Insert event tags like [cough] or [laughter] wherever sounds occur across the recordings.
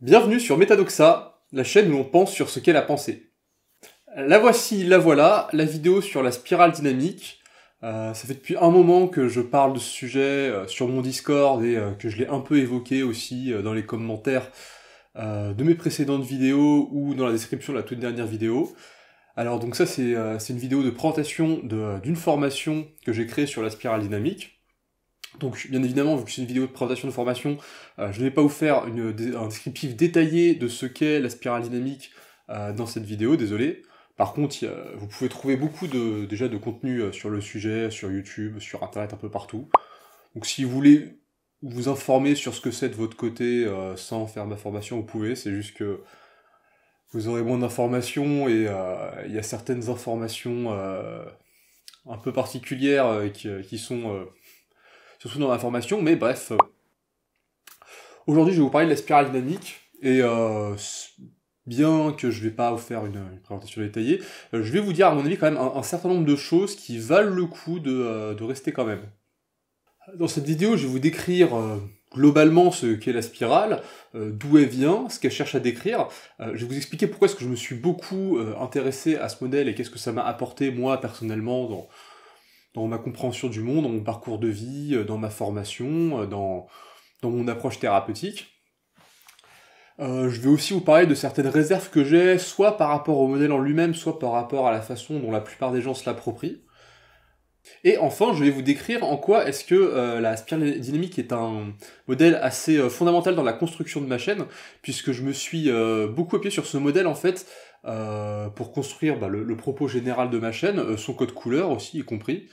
Bienvenue sur Metadoxa, la chaîne où on pense sur ce qu'est la pensée. La voici, la voilà, la vidéo sur la spirale dynamique. Euh, ça fait depuis un moment que je parle de ce sujet euh, sur mon Discord et euh, que je l'ai un peu évoqué aussi dans les commentaires de mes précédentes vidéos ou dans la description de la toute dernière vidéo. Alors donc ça c'est une vidéo de présentation d'une formation que j'ai créée sur la spirale dynamique. Donc, bien évidemment, vu que c'est une vidéo de présentation de formation, euh, je ne vais pas vous faire un descriptif détaillé de ce qu'est la spirale dynamique euh, dans cette vidéo, désolé. Par contre, vous pouvez trouver beaucoup de, déjà de contenu euh, sur le sujet, sur YouTube, sur Internet, un peu partout. Donc, si vous voulez vous informer sur ce que c'est de votre côté sans faire ma formation, vous pouvez. C'est juste que vous aurez moins d'informations et il y a certaines informations un peu particulières qui, qui sont surtout dans l'information, mais bref. Euh. Aujourd'hui, je vais vous parler de la spirale dynamique, et euh, bien que je ne vais pas vous faire une, présentation détaillée, euh, je vais vous dire, à mon avis, quand même un, certain nombre de choses qui valent le coup de, rester quand même. Dans cette vidéo, je vais vous décrire globalement ce qu'est la spirale, d'où elle vient, ce qu'elle cherche à décrire. je vais vous expliquer pourquoi est-ce que je me suis beaucoup intéressé à ce modèle et qu'est-ce que ça m'a apporté moi personnellement dans, dans ma compréhension du monde, dans mon parcours de vie, euh, dans ma formation, euh, dans, mon approche thérapeutique. Euh, je vais aussi vous parler de certaines réserves que j'ai, soit par rapport au modèle en lui-même, soit par rapport à la façon dont la plupart des gens se l'approprient. Et enfin, je vais vous décrire en quoi est-ce que la spirale dynamique est un modèle assez fondamental dans la construction de ma chaîne, puisque je me suis beaucoup appuyé sur ce modèle en fait pour construire bah, le, propos général de ma chaîne, son code couleur aussi y compris,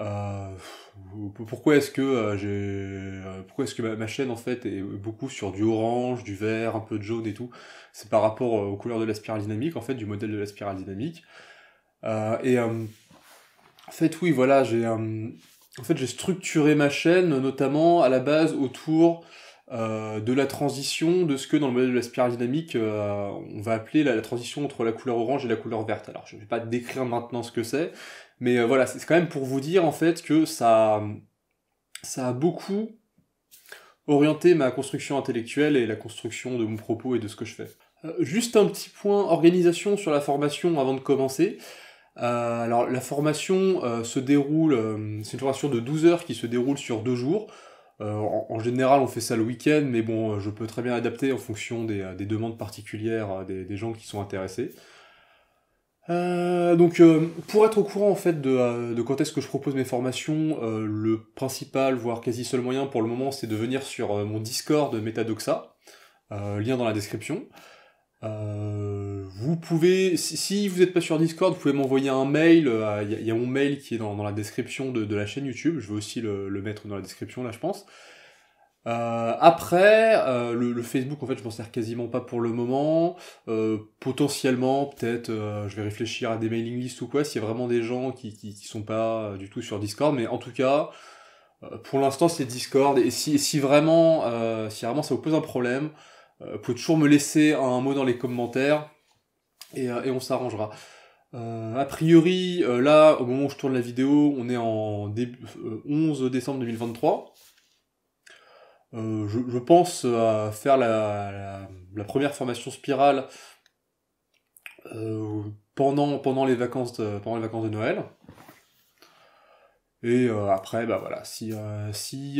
euh, pourquoi est-ce que euh, j'ai euh, pourquoi est-ce que ma, chaîne en fait est beaucoup sur du orange, du vert, un peu de jaune et tout C'est par rapport aux couleurs de la spirale dynamique en fait, du modèle de la spirale dynamique. et en fait oui voilà j'ai en fait j'ai structuré ma chaîne notamment à la base autour de la transition de ce que dans le modèle de la spirale dynamique on va appeler la, transition entre la couleur orange et la couleur verte. Alors je ne vais pas décrire maintenant ce que c'est, mais euh, voilà, c'est quand même pour vous dire en fait que ça, a beaucoup orienté ma construction intellectuelle et la construction de mon propos et de ce que je fais. Euh, juste un petit point organisation sur la formation avant de commencer. Euh, alors la formation se déroule, c'est une formation de 12 heures qui se déroule sur deux jours. En, général, on fait ça le week-end, mais bon, je peux très bien adapter en fonction des, demandes particulières des, gens qui sont intéressés. Euh, donc, euh, pour être au courant en fait de, euh, de quand est-ce que je propose mes formations, le principal, voire quasi seul moyen pour le moment, c'est de venir sur mon Discord Metadoxa, lien dans la description. vous pouvez, si, vous n'êtes pas sur Discord, vous pouvez m'envoyer un mail. Il y, a mon mail qui est dans, dans la description de, de, la chaîne YouTube. Je vais aussi le mettre dans la description là, je pense. Euh, après, euh, le, Facebook, en fait, je m'en sers quasiment pas pour le moment. Euh, potentiellement, peut-être, je vais réfléchir à des mailing lists ou quoi, s'il y a vraiment des gens qui, qui, sont pas du tout sur Discord. Mais en tout cas, pour l'instant, c'est Discord. Et si, si vraiment, si vraiment ça vous pose un problème, vous pouvez toujours me laisser un mot dans les commentaires et, et on s'arrangera. a priori, là, au moment où je tourne la vidéo, on est en début, 11 décembre 2023. Euh, je, pense euh, à faire la, première formation spirale euh, pendant, pendant, les vacances de, pendant les vacances de Noël. Et après, bah voilà, si, si,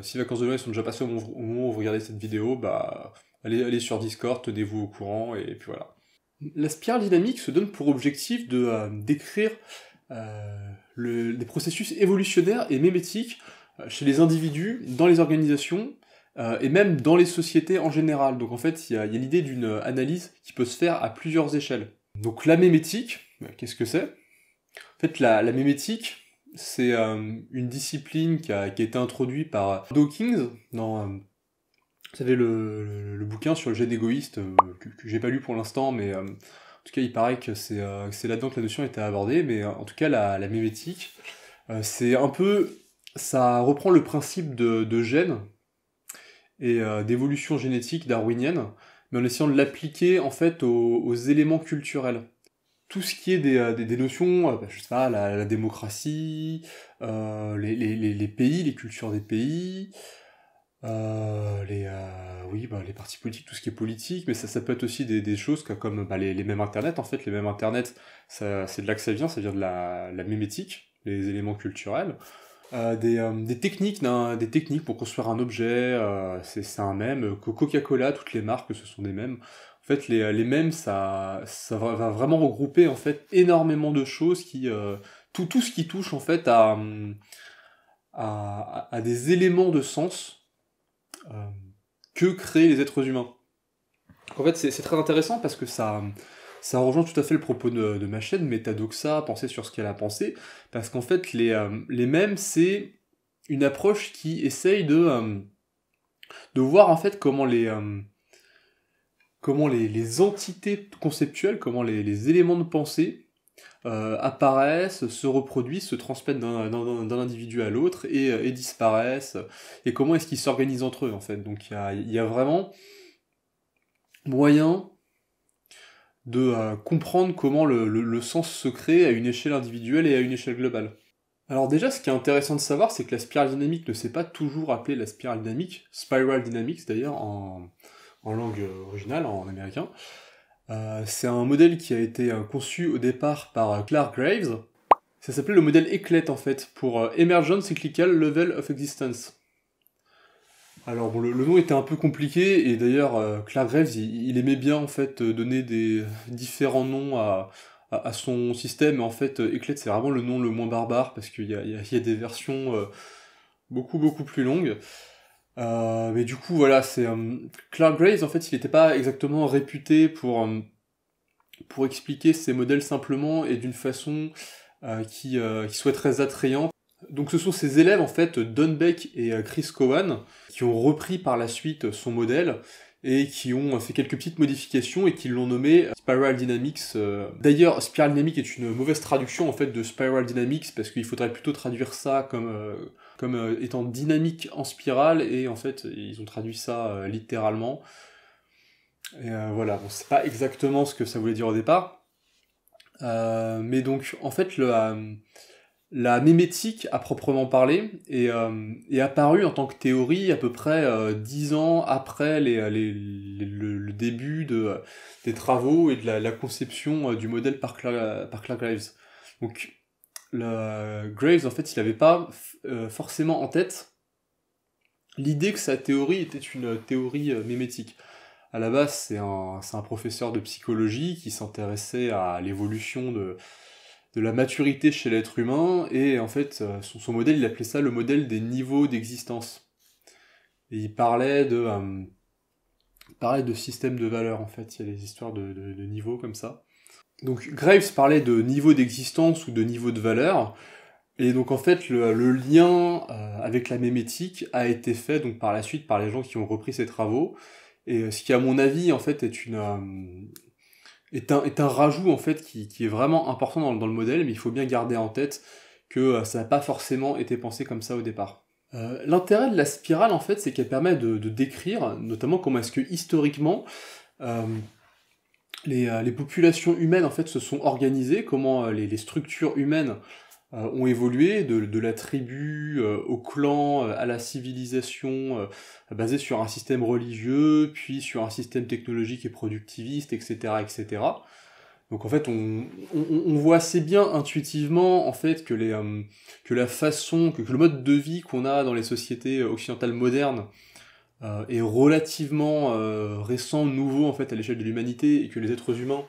si les vacances de Noël sont déjà passées au moment, où vous regardez cette vidéo, bah allez, allez sur Discord, tenez-vous au courant, et puis voilà. La spirale dynamique se donne pour objectif de décrire le, les processus évolutionnaires et mémétiques euh, chez les individus, dans les organisations, euh, et même dans les sociétés en général. Donc en fait, il y a, l'idée d'une euh, analyse qui peut se faire à plusieurs échelles. Donc la mémétique, bah, qu'est-ce que c'est En fait, la, la mémétique, c'est une discipline qui a, été introduite par Dawkins dans, vous savez, le, bouquin sur le gène égoïste que, j'ai pas lu pour l'instant, mais en tout cas, il paraît que c'est là-dedans que la notion était abordée, mais en tout cas, la, la mémétique, c'est un peu ça reprend le principe de, de gènes et euh, d'évolution génétique darwinienne, mais en essayant de l'appliquer en fait aux, éléments culturels. Tout ce qui est des, euh, notions, euh, bah, je sais pas, la, démocratie, les, pays, les cultures des pays, les, oui, bah, les partis politiques, tout ce qui est politique, mais ça, peut être aussi des, choses comme bah, les, mêmes Internet, en fait, les mêmes Internet, c'est de là que ça vient, ça vient de la, la mimétique, les éléments culturels. Euh, euh, des, techniques, des techniques pour construire un objet, euh, c'est un même. Coca-Cola, toutes les marques, ce sont des mêmes. En fait, les, les mêmes, ça, va vraiment regrouper en fait énormément de choses qui, tout, ce qui touche en fait à hum, des éléments de sens que créent les êtres humains. En fait, c'est très intéressant parce que ça, hum, ça rejoint tout à fait le propos de, ma chaîne, Métadoxa, penser sur ce qu'elle a pensé, parce qu'en fait, les, euh, mêmes, c'est une approche qui essaye de, euh, de voir en fait comment les, euh, comment les, entités conceptuelles, comment les, éléments de pensée apparaissent, se reproduisent, se transmettent d'un individu à l'autre et, disparaissent, et comment est-ce qu'ils s'organisent entre eux en fait. Donc il y y a, vraiment moyen de euh, comprendre comment le, sens se crée à une échelle individuelle et à une échelle globale. Alors déjà, ce qui est intéressant de savoir, c'est que la spirale dynamique ne s'est pas toujours appelée la spirale dynamique, spiral dynamics d'ailleurs en, langue euh, originale, en américain. Euh, c'est un modèle qui a été conçu au départ par Clark Graves. Ça s'appelait le modèle éclette en fait, pour Emergent Cyclical Level of Existence. Alors bon, le, nom était un peu compliqué et d'ailleurs euh, Clark Graves il, aimait bien en fait euh, donner des différents noms à, à, son système. Et en fait, Eclet euh, c'est vraiment le nom le moins barbare parce qu'il y, y a, des versions euh, beaucoup beaucoup plus longues. mais du coup voilà, c'est Clark Graves en fait il n'était pas exactement réputé pour pour expliquer ses modèles simplement et d'une façon qui, qui soit très attrayante. Donc ce sont ses élèves en fait, Don Beck et euh, Chris Cowan, qui ont repris par la suite euh, son modèle et qui ont euh, fait quelques petites modifications et qui l'ont nommé Spiral Dynamics. D'ailleurs, Spiral Dynamics est une mauvaise traduction en fait de Spiral Dynamics parce qu'il faudrait plutôt traduire ça comme comme étant dynamique en spirale et en fait ils ont traduit ça littéralement. Et voilà, bon, c'est pas exactement ce que ça voulait dire au départ, mais donc en fait le la mémétique à proprement parler euh, est, apparue en tant que théorie à peu près euh, dix ans après les, euh, le, début de, des travaux et de la, conception du modèle par, Clark Graves. Donc le Graves, en fait, il n'avait pas forcément en tête l'idée que sa théorie était une théorie mémétique. À la base, c'est un, un professeur de psychologie qui s'intéressait à l'évolution de de la maturité chez l'être humain, et en fait, euh, son, modèle, il appelait ça le modèle des niveaux d'existence. Et il parlait de, euh, parlait de système de valeur, en fait, il y a des histoires de, niveaux comme ça. Donc Graves parlait de niveau d'existence ou de niveau de valeur, et donc en fait le, lien euh, avec la mémétique a été fait donc par la suite par les gens qui ont repris ses travaux, et ce qui à mon avis en fait est une, est un, rajout en fait qui, est vraiment important dans, le modèle, mais il faut bien garder en tête que euh, ça n'a pas forcément été pensé comme ça au départ. Euh, l'intérêt de la spirale en fait, c'est qu'elle permet de, décrire notamment comment est-ce que historiquement euh, les, populations humaines en fait se sont organisées, comment les structures humaines euh, ont évolué de, de la tribu euh, au clan euh, à la civilisation basée sur un système religieux, puis sur un système technologique et productiviste, etc. etc. Donc en fait, on, on, voit assez bien intuitivement en fait que, les, que la façon, que, le mode de vie qu'on a dans les sociétés occidentales modernes est relativement récent, nouveau en fait à l'échelle de l'humanité, et que les êtres humains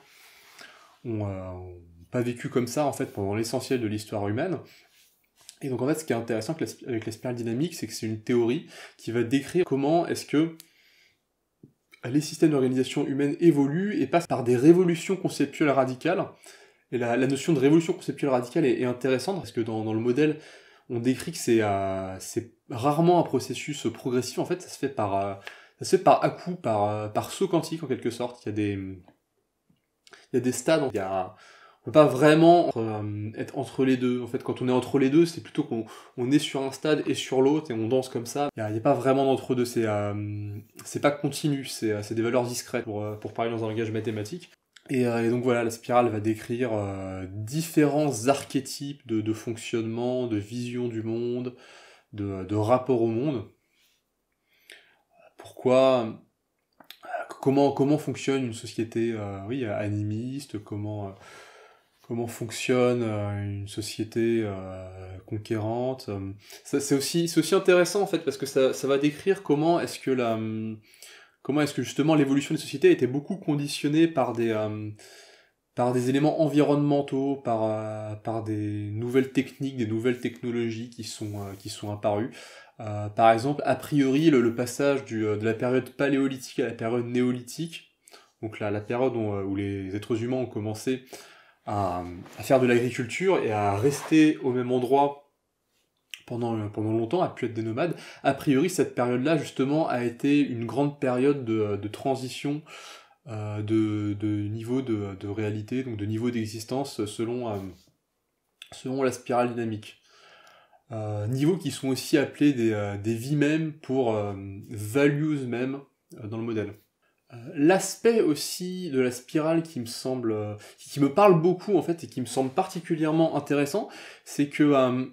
ont vécu comme ça en fait pendant l'essentiel de l'histoire humaine. Et donc en fait, ce qui est intéressant avec la dynamique, c'est que c'est une théorie qui va décrire comment est-ce que les systèmes d'organisation humaine évoluent et passent par des révolutions conceptuelles radicales. Et la, notion de révolution conceptuelle radicale est, intéressante parce que dans, le modèle, on décrit que euh, c'est rarement un processus progressif. En fait, ça se fait par, euh, ça se fait par à-coup, par, euh, par saut quantique en quelque sorte. Il y a des, il y a des stades, il y a peut pas vraiment euh, être entre les deux. En fait, quand on est entre les deux, c'est plutôt qu'on est sur un stade et sur l'autre et on danse comme ça. Il n'y a, pas vraiment d'entre-deux. C'est n'est euh, pas continu, euh, c'est des valeurs discrètes pour, parler dans un langage mathématique. Et, donc voilà, la spirale va décrire différents archétypes de, fonctionnement, de vision du monde, de, rapport au monde. Pourquoi comment, comment fonctionne une société oui, animiste, comment, comment fonctionne euh, une société euh, conquérante. Euh, c'est aussi, aussi intéressant en fait parce que ça, va décrire comment est-ce que la, comment est-ce que justement l'évolution des sociétés était beaucoup conditionnée par des par des éléments environnementaux, par par des nouvelles techniques, des nouvelles technologies qui sont qui sont apparues. par exemple, a priori, le, passage de la période paléolithique à la période néolithique, donc la, la période où les êtres humains ont commencé à, faire de l'agriculture et à rester au même endroit pendant, pendant longtemps, à pu être des nomades. A priori, cette période-là, justement, a été une grande période de, transition euh, de, niveau de, réalité, donc de niveau d'existence selon, euh, selon la spirale dynamique. Euh, niveaux qui sont aussi appelés des, des vies mêmes pour values mêmes dans le modèle. L'aspect aussi de la spirale qui me semble, qui me parle beaucoup en fait et qui me semble particulièrement intéressant, c'est que euh,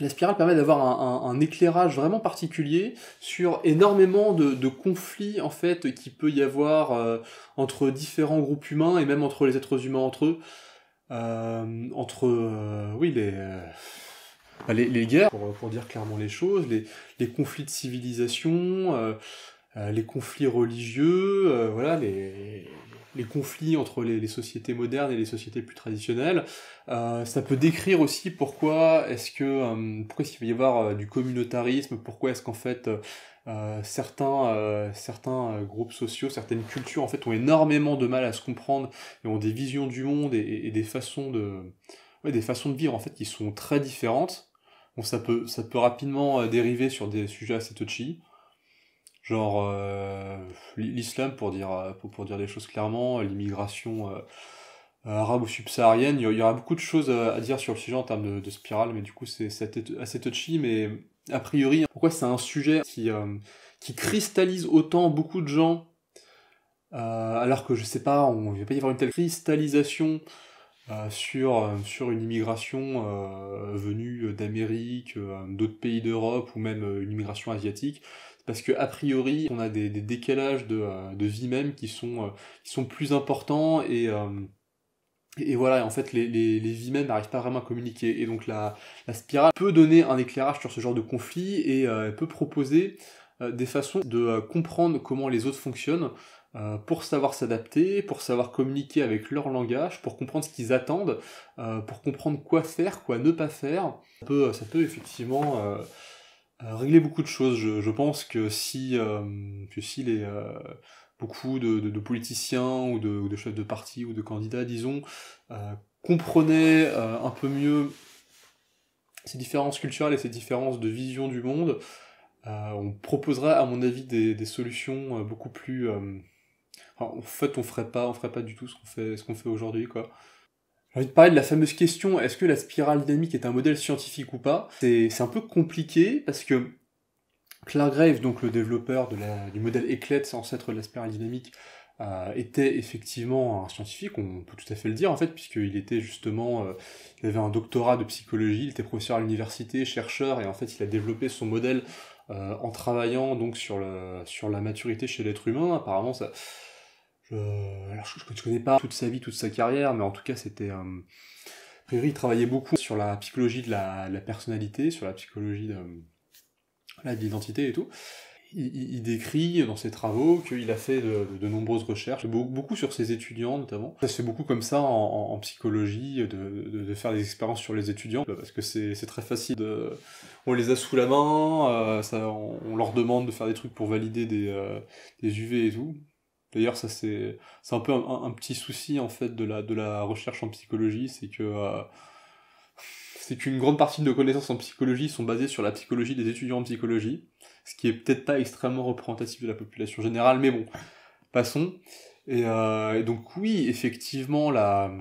la spirale permet d'avoir un, éclairage vraiment particulier sur énormément de, conflits en fait qui peut y avoir euh, entre différents groupes humains et même entre les êtres humains entre eux, euh, entre oui bah, les les, guerres, pour, dire clairement les choses, les, conflits de civilisation, euh, les conflits religieux, euh, voilà, les, les conflits entre les, sociétés modernes et les sociétés plus traditionnelles. Euh, ça peut décrire aussi pourquoi est-ce que euh, pourquoi il va y avoir du communautarisme, pourquoi est-ce qu'en fait certains certains groupes sociaux, certaines cultures en fait ont énormément de mal à se comprendre et ont des visions du monde et, des façons de des façons de vivre en fait qui sont très différentes. Bon, ça peut ça peut rapidement dériver sur des sujets assez touchy. Genre euh, l'islam, pour dire, euh, pour, dire les choses clairement, euh, l'immigration arabe ou subsaharienne, il y, aura beaucoup de choses à, dire sur le sujet en termes de, spirale, mais du coup c'est assez touchy, mais a priori, pourquoi c'est un sujet qui, qui cristallise autant beaucoup de gens alors que je sais pas, on va pas y avoir une telle cristallisation sur, sur une immigration venue d'Amérique, d'autres pays d'Europe ou même une immigration asiatique parce que a priori on a des, décalages euh, de, vie même qui sont, euh, qui sont plus importants et euh, et voilà, en fait, les, vies mêmes n'arrivent pas vraiment à communiquer. Et donc la, spirale peut donner un éclairage sur ce genre de conflit et peut proposer des façons de comprendre comment les autres fonctionnent pour savoir s'adapter, pour savoir communiquer avec leur langage, pour comprendre ce qu'ils attendent, pour comprendre quoi faire, quoi ne pas faire. peut, ça peut effectivement régler beaucoup de choses. Je, pense que si, euh, les, euh, beaucoup de, politiciens ou de, chefs de parti ou de candidats, disons, euh, comprenaient un peu mieux ces différences culturelles et ces différences de vision du monde, on proposerait à mon avis des, solutions beaucoup plus. en fait, on ferait pas, on ferait pas du tout ce qu'on fait, ce qu'on fait aujourd'hui, quoi. J'ai envie de parler de la fameuse question est-ce que la spirale dynamique est un modèle scientifique ou pas C'est un peu compliqué parce que Clargrave, donc le développeur de du modèle éclate ancêtre de la spirale dynamique, euh, était effectivement un scientifique, on peut tout à fait le dire en fait, puisqu'il était justement, euh, il avait un doctorat de psychologie, il était professeur à l'université, chercheur, et en fait il a développé son modèle euh, en travaillant donc sur, le, sur la maturité chez l'être humain. Apparemment ça, euh, alors je ne connais pas toute sa vie, toute sa carrière, mais en tout cas c'était... a euh, priori, il travaillait beaucoup sur la psychologie de la, personnalité, sur la psychologie de, euh, l'identité et tout. Il, décrit dans ses travaux qu'il a fait de, nombreuses recherches, beaucoup sur ses étudiants notamment. Ça se fait beaucoup comme ça en, psychologie, de, faire des expériences sur les étudiants, parce que c'est très facile. on les a sous la main, on, leur demande de faire des trucs pour valider des, des UV et tout. D'ailleurs, ça c'est c'est un peu un, petit souci en fait de la de la recherche en psychologie, c'est que euh, c'est qu'une grande partie de nos connaissances en psychologie sont basées sur la psychologie des étudiants en psychologie, ce qui est peut-être pas extrêmement représentatif de la population générale, mais bon, passons. Et, euh, et donc oui, effectivement, la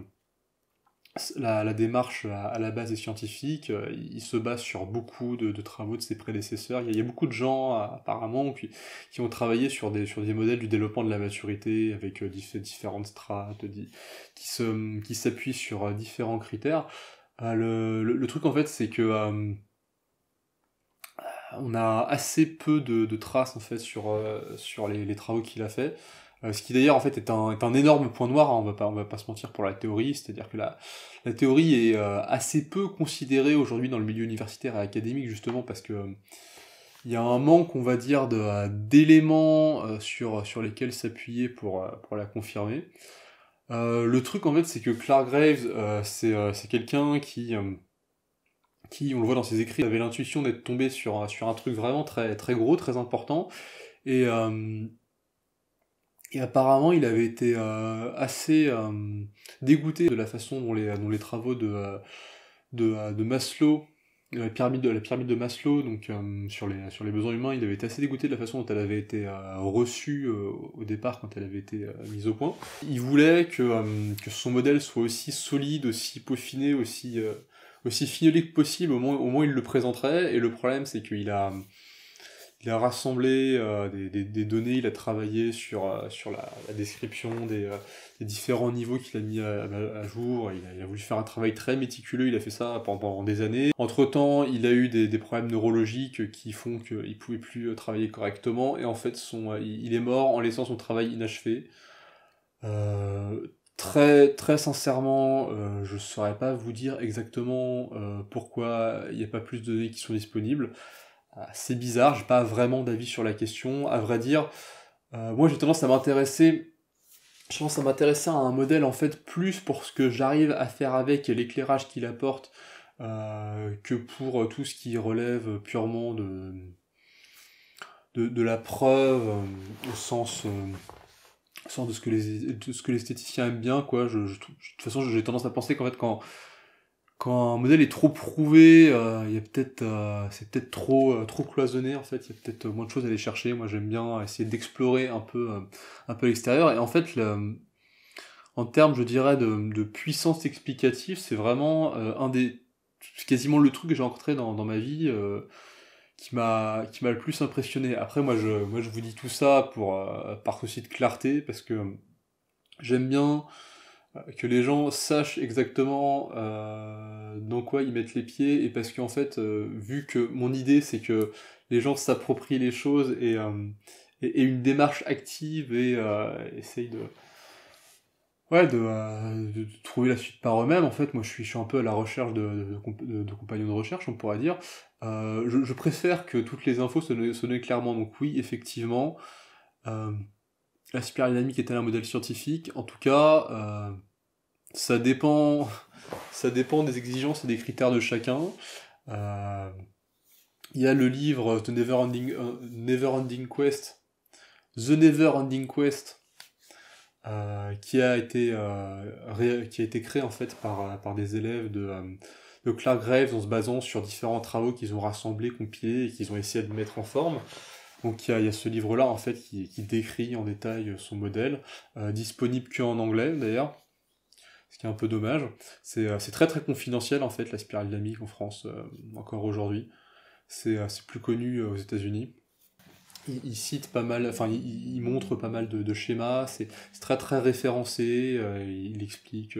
la, démarche euh, à, la base est scientifique, euh, il se base sur beaucoup de, travaux de ses prédécesseurs. Il y, a, beaucoup de gens euh, apparemment qui, ont travaillé sur des, sur des modèles du développement de la maturité avec différentes strates, qui s'appuient sur différents critères. le, le, truc en fait c'est que on a assez peu de, traces fait sur, les, les travaux qu'il a fait. Euh, ce qui d'ailleurs en fait est un, énorme point noir, hein. on va pas on va pas se mentir pour la théorie, c'est-à-dire que la, théorie est euh, assez peu considérée aujourd'hui dans le milieu universitaire et académique justement parce que euh, il y a un manque on va dire d'éléments sur, sur lesquels s'appuyer pour, pour la confirmer. le truc en fait c'est que Clark Graves c'est, quelqu'un qui qui on le voit dans ses écrits avait l'intuition d'être tombé sur sur un truc vraiment très très gros très important et et apparemment, il avait été euh, assez euh, dégoûté de la façon dont les, travaux de, euh, de, Maslow, la pyramide de, la pyramide de Maslow, donc sur, les, sur les besoins humains, il avait été assez dégoûté de la façon dont elle avait été reçue au départ quand elle avait été mise au point. Il voulait que, son modèle soit aussi solide, aussi peaufiné, aussi, aussi fignolé que possible, au moins, au moins il le présenterait. Et le problème, c'est qu'il a il a rassemblé euh, des, données, il a travaillé sur, euh, sur la, description euh, des, différents niveaux qu'il a mis à, jour. Il a, voulu faire un travail très méticuleux, il a fait ça pendant des années. Entre-temps, il a eu des, problèmes neurologiques qui font qu'il ne pouvait plus travailler correctement. Et en fait, son, il est mort en laissant son travail inachevé. Très, très sincèrement, je ne saurais pas vous dire exactement pourquoi il n'y a pas plus de données qui sont disponibles. Ah, c'est bizarre, j'ai pas vraiment d'avis sur la question. À vrai dire, euh, moi j'ai tendance à m'intéresser, je pense à m'intéresser à un modèle en fait plus pour ce que j'arrive à faire avec et l'éclairage qu'il apporte euh, que pour euh, tout ce qui relève purement de, de, la preuve au sens de ce que les ce que l'esthéticien aime bien quoi je, de toute façon j'ai tendance à penser qu'en fait quand quand un modèle est trop prouvé, euh, il y a peut-être, euh, c'est peut-être trop, euh, trop cloisonné en fait. Il y a peut-être moins de choses à aller chercher. Moi, j'aime bien essayer d'explorer un peu, un peu l'extérieur. Et en fait, en termes, je dirais, de, puissance explicative, c'est vraiment un des, quasiment le truc que j'ai rencontré dans, dans ma vie qui m'a, qui m'a le plus impressionné. Après, moi, je, moi, je vous dis tout ça pour par souci de clarté parce que j'aime bien que les gens sachent exactement euh, dans quoi ils mettent les pieds et parce qu'en fait euh, vu que mon idée c'est que les gens s'approprient les choses et, euh, et, une démarche active et euh, essayent de ouais de, trouver la suite par eux-mêmes en fait moi je suis, suis un peu à la recherche de, de compagnons de recherche on pourrait dire je, je, préfère que toutes les infos se, donnent clairement donc oui effectivement la dynamique est-elle un modèle scientifique En tout cas, euh, [laughs] ça, dépend, des exigences et des critères de chacun. Euh, il y a le livre The Never Ending, euh, Quest, The Never Ending Quest, qui, a été, qui a été créé en fait par, des élèves de, de Clark Graves en se basant sur différents travaux qu'ils ont rassemblés, compilés et qu'ils ont essayé de mettre en forme. Donc il y, a, ce livre-là en fait qui, décrit en détail euh, son modèle, euh, disponible qu'en anglais d'ailleurs, ce qui est un peu dommage. Euh, c'est très très confidentiel en fait la spirale dynamique en France encore aujourd'hui. C'est plus connu aux États-Unis. Il, cite pas mal, enfin il, montre pas mal de, de schémas. C'est très très référencé. il explique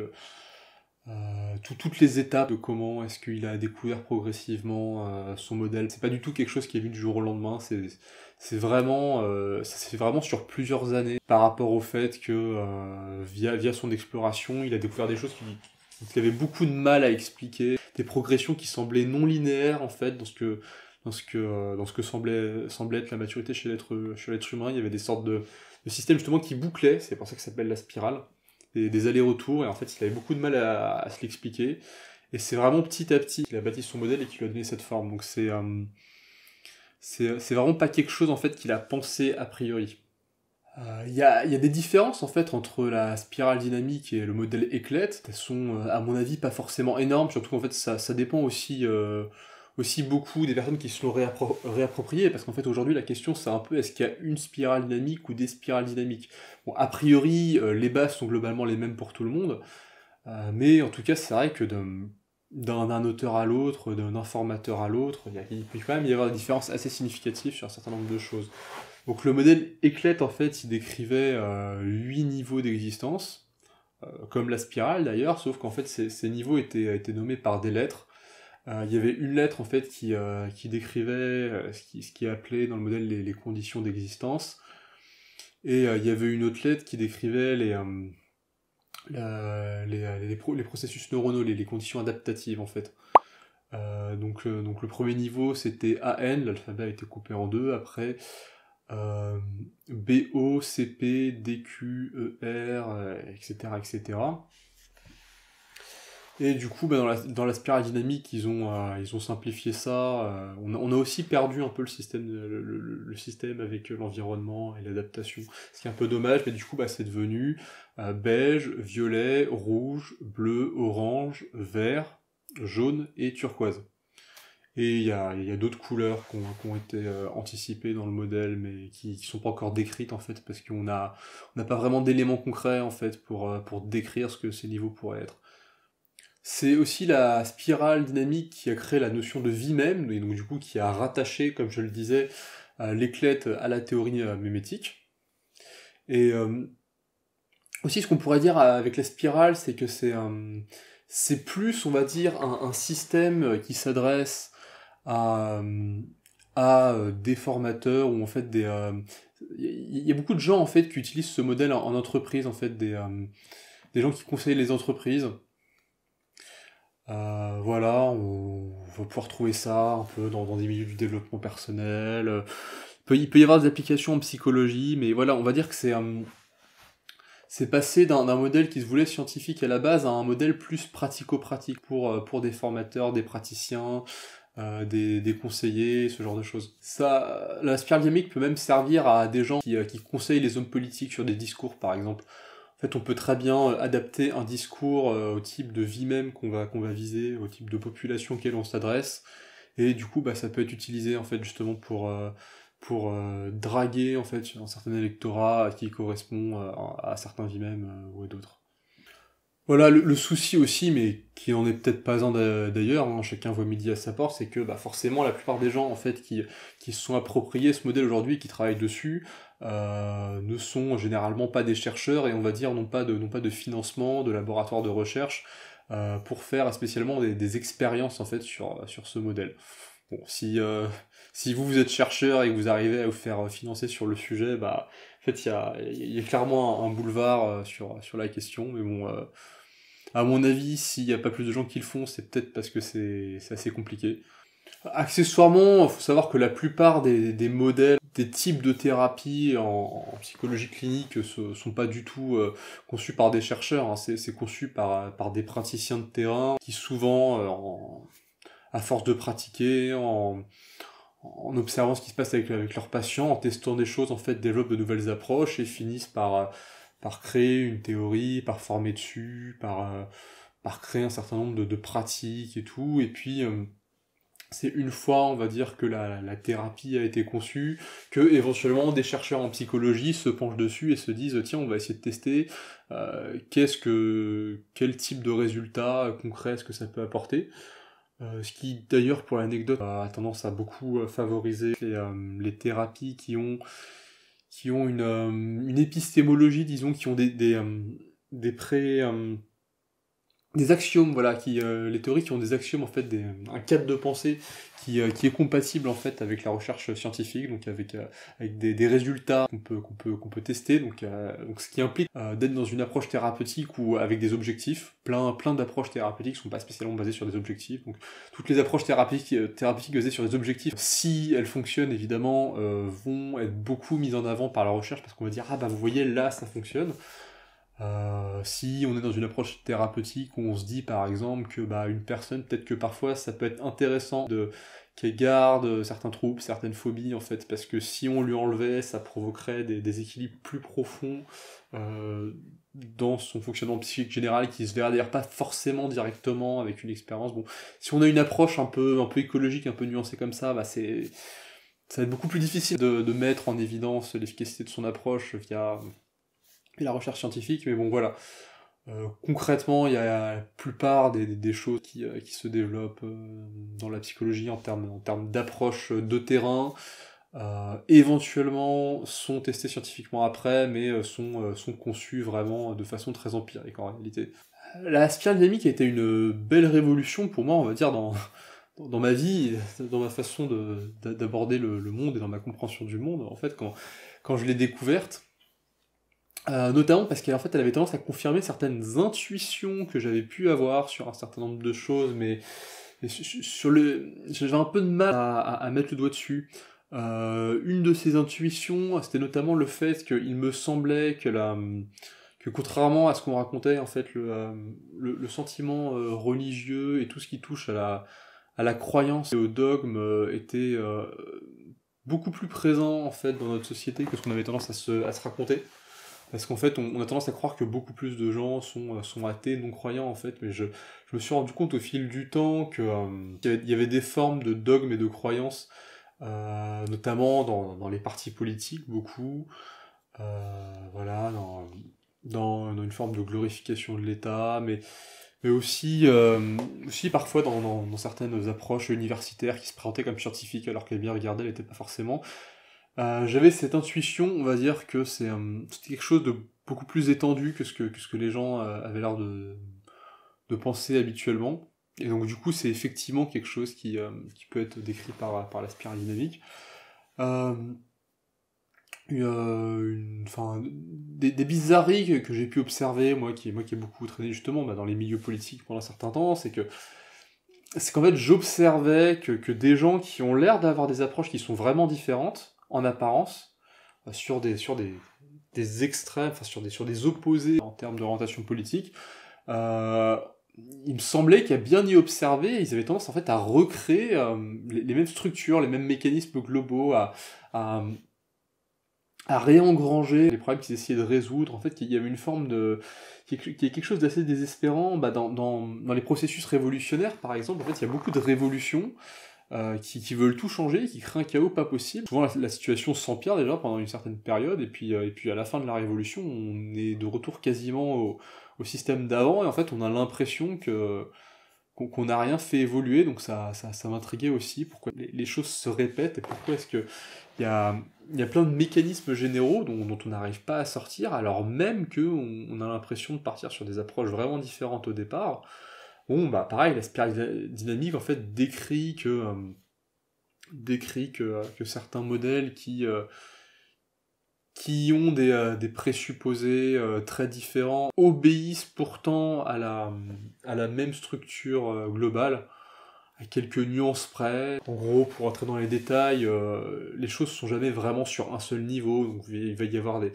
euh, toutes les étapes de comment est-ce qu'il a découvert progressivement euh, son modèle. C'est pas du tout quelque chose qui est vu du jour au lendemain. C'est vraiment euh, vraiment sur plusieurs années par rapport au fait que via via son exploration, il a découvert des choses qu'il avait beaucoup de mal à expliquer, des progressions qui semblaient non linéaires en fait dans ce que dans ce que dans ce que semblait semblait être la maturité chez l'être chez l'être humain. Il y avait des sortes de, de systèmes justement qui bouclaient. C'est pour ça que ça s'appelle la spirale des, allers-retours, et en fait, il avait beaucoup de mal à, se l'expliquer. Et c'est vraiment petit à petit qu'il a bâti son modèle et qu'il lui a donné cette forme. Donc c'est euh, c'est vraiment pas quelque chose en fait qu'il a pensé a priori. Euh, il y, a, y, a, des différences en fait entre la spirale dynamique et le modèle éclate. Elles sont euh, à mon avis pas forcément énormes, surtout qu'en fait ça, ça dépend aussi aussi beaucoup des personnes qui se l'ont réapproprié, parce qu'en fait aujourd'hui la question c'est un peu est-ce qu'il y a une spirale dynamique ou des spirales dynamiques. Bon, a priori euh, les bases sont globalement les mêmes pour tout le monde, euh, mais en tout cas c'est vrai que d'un auteur à l'autre, d'un informateur à l'autre, il, peut quand même y avoir des différences assez significatives sur un certain nombre de choses. Donc le modèle éclette en fait il décrivait euh, huit 8 niveaux d'existence, comme la spirale d'ailleurs, sauf qu'en fait ces, ces niveaux étaient, étaient nommés par des lettres euh, il y avait une lettre en fait qui, euh, qui décrivait euh, ce qui, ce qui, est appelé dans le modèle les, les conditions d'existence. Et il y avait une autre lettre qui décrivait les, les, les, processus neuronaux, les, conditions adaptatives en fait. donc, donc le premier niveau c'était AN, l'alphabet a été coupé en deux. Après, euh, B, O, C, etc., etc. Et du coup, bah, dans, la, dans dynamique, euh, ils ont, simplifié ça. Euh, on, a, aussi perdu un peu le système, le, système avec l'environnement et l'adaptation. Ce qui est un peu dommage, mais du coup, bah, c'est devenu euh, beige, violet, rouge, bleu, orange, vert, jaune et turquoise. Et il y a, d'autres couleurs qui ont, été anticipées dans le modèle, mais qui ne sont pas encore décrites en fait, parce qu'on n'a pas vraiment d'éléments concrets en fait pour décrire ce que ces niveaux pourraient être. C'est aussi la spirale dynamique qui a créé la notion de vie même, et donc du coup qui a rattaché, comme je le disais, l'éclète à la théorie euh, mémétique. Et euh, aussi ce qu'on pourrait dire avec la spirale, c'est que c'est plus, on va dire, un, système qui s'adresse à, euh, des formateurs ou en fait des... Il y, a beaucoup de gens en fait qui utilisent ce modèle en, entreprise, en fait, des, des gens qui conseillent les entreprises euh, voilà, on, va pouvoir trouver ça un peu dans, dans des milieux du développement personnel. Euh, il, peut, y avoir des applications en psychologie, mais voilà, on va dire que c'est C'est passé d'un modèle qui se voulait scientifique à la base à un modèle plus pratico-pratique pour, euh, des formateurs, des praticiens, des, conseillers, ce genre de choses. Ça, la spirale peut même servir à des gens qui, conseillent les hommes politiques sur des discours, par exemple fait, on peut très bien euh, adapter un discours euh, au type de vie même qu'on va, qu'on va viser, au type de population auquel on s'adresse. Et du coup, bah, ça peut être utilisé en fait justement pour, euh, pour draguer en fait un certain électorat qui correspond à, certains vies même ou à d'autres. Voilà, le, souci aussi, mais qui en est peut-être pas un d'ailleurs, hein, chacun voit midi à sa porte, c'est que bah, forcément la plupart des gens en fait qui, qui se sont appropriés ce modèle aujourd'hui, qui travaillent dessus, euh, ne sont généralement pas des chercheurs et on va dire n'ont pas de, pas de financement, de laboratoire de recherche euh, pour faire spécialement des, expériences en fait sur, ce modèle. Bon, euh, si, vous, vous êtes chercheur et que vous arrivez à vous faire financer sur le sujet, bah, en fait, il y a, clairement un, boulevard sur, sur la question, mais bon, à mon avis, s'il n'y a pas plus de gens qui le font, c'est peut-être parce que c'est assez compliqué. Accessoirement, il faut savoir que la plupart des, modèles, des types de thérapie en, psychologie clinique ne sont pas du tout euh, conçus par des chercheurs, hein. c'est conçu par, par des praticiens de terrain qui souvent, euh, à force de pratiquer, en, observant ce qui se passe avec, avec leurs patients, en testant des choses, en fait, développent de nouvelles approches et finissent par, par créer une théorie, par former dessus, par, euh, par créer un certain nombre de, de pratiques et tout. Et puis, c'est une fois, on va dire, que la, thérapie a été conçue, que éventuellement des chercheurs en psychologie se penchent dessus et se disent tiens, on va essayer de tester euh, qu'est-ce que quel type de résultat concret est-ce que ça peut apporter. Euh, ce qui d'ailleurs pour l'anecdote a tendance à beaucoup euh, favoriser les, les thérapies qui ont qui ont une, une épistémologie, disons, qui ont des, des, des pré des axiomes, voilà, qui, euh, les théories qui ont des axiomes, en fait, des, un cadre de pensée qui, euh, qui, est compatible, en fait, avec la recherche scientifique, donc avec, euh, avec des, des résultats qu'on peut, qu'on peut, qu'on peut tester, donc, donc ce qui implique d'être dans une approche thérapeutique ou avec des objectifs. Plein, plein d'approches thérapeutiques sont pas spécialement basées sur des objectifs, donc toutes les approches thérapeutiques, thérapeutiques basées sur des objectifs, si elles fonctionnent, évidemment, vont être beaucoup mises en avant par la recherche, parce qu'on va dire, ah bah vous voyez, là, ça fonctionne. Euh, si on est dans une approche thérapeutique où on se dit par exemple que bah, une personne, peut-être que parfois ça peut être intéressant de qu'elle garde euh, certains troubles, certaines phobies en fait, parce que si on lui enlevait, ça provoquerait des équilibres plus profonds euh, dans son fonctionnement psychique général qui se verra d'ailleurs pas forcément directement avec une expérience. Bon, si on a une approche un peu, un peu écologique, un peu nuancée comme ça, bah c'est ça va être beaucoup plus difficile de mettre en évidence l'efficacité de son approche via et la recherche scientifique, mais bon voilà. Euh, concrètement, il y a la plupart des, choses euh, qui, se développent euh, dans la psychologie en termes, en termes d'approche de terrain, éventuellement sont testées scientifiquement après, mais sont, sont conçues vraiment de façon très empirique en réalité. La qui a été une belle révolution pour moi, on va dire, dans, dans ma vie, dans ma façon d'aborder le, monde et dans ma compréhension du monde. En fait, quand, quand je l'ai découverte, euh, notamment parce qu'en fait elle avait tendance à confirmer certaines intuitions que j'avais pu avoir sur un certain nombre de choses, mais, sur le, j'avais un peu de mal à, mettre le doigt dessus. Euh, une de ces intuitions, c'était notamment le fait qu'il me semblait que la, que contrairement à ce qu'on racontait, en fait, le, euh, sentiment religieux et tout ce qui touche à la, à la croyance et au dogme était beaucoup plus présent en fait dans notre société que ce qu'on avait tendance à se raconter. Parce qu'en fait, on, a tendance à croire que beaucoup plus de gens sont, euh, athées, non-croyants, en fait. Mais je, me suis rendu compte au fil du temps euh, qu'il y, avait des formes de dogmes et de croyances, euh, notamment dans, les partis politiques, beaucoup. voilà, dans, une forme de glorification de l'État, mais, aussi, aussi parfois dans, certaines approches universitaires qui se présentaient comme scientifiques alors qu'elles bien regardaient, elles n'étaient pas forcément. Euh, j'avais cette intuition, on va dire, que c'est euh, quelque chose de beaucoup plus étendu que ce que, les gens euh, avaient l'air de, penser habituellement. Et donc du coup, c'est effectivement quelque chose qui, peut être décrit par, la spirale dynamique. des, bizarreries que, j'ai pu observer, moi qui, ai beaucoup traîné justement bah, dans les milieux politiques pendant un certain temps, c'est que c'est qu'en fait j'observais que, des gens qui ont l'air d'avoir des approches qui sont vraiment différentes, en apparence euh, sur des sur des, extrêmes, enfin sur des sur des opposés en termes d'orientation politique. Euh, il me semblait qu'à bien y observer, ils avaient tendance en fait à recréer euh, les, mêmes structures, les mêmes mécanismes globaux, à, à, réengranger les problèmes qu'ils essayaient de résoudre. En fait, qu'il y avait une forme de qu'il y quelque chose d'assez désespérant bah, dans, dans les processus révolutionnaires, par exemple. En fait, il y a beaucoup de révolutions. Euh, qui, veulent tout changer, qui créent un chaos pas possible. Souvent, la, situation s'empire déjà pendant une certaine période, et puis, euh, et puis à la fin de la Révolution, on est de retour quasiment au, système d'avant, et en fait, on a l'impression que qu'on n'a rien fait évoluer, donc ça, ça, m'intriguait aussi, pourquoi les, choses se répètent, et pourquoi est-ce qu'il y a, y a plein de mécanismes généraux dont, on n'arrive pas à sortir, alors même qu'on a l'impression de partir sur des approches vraiment différentes au départ. Bon, bah pareil, la spirale dynamique en fait décrit que euh, décrit euh, que, certains modèles qui euh, ont des, présupposés très différents obéissent pourtant à la même structure globale quelques nuances près. En gros, pour entrer dans les détails, euh, les choses ne sont jamais vraiment sur un seul niveau, il va y avoir des,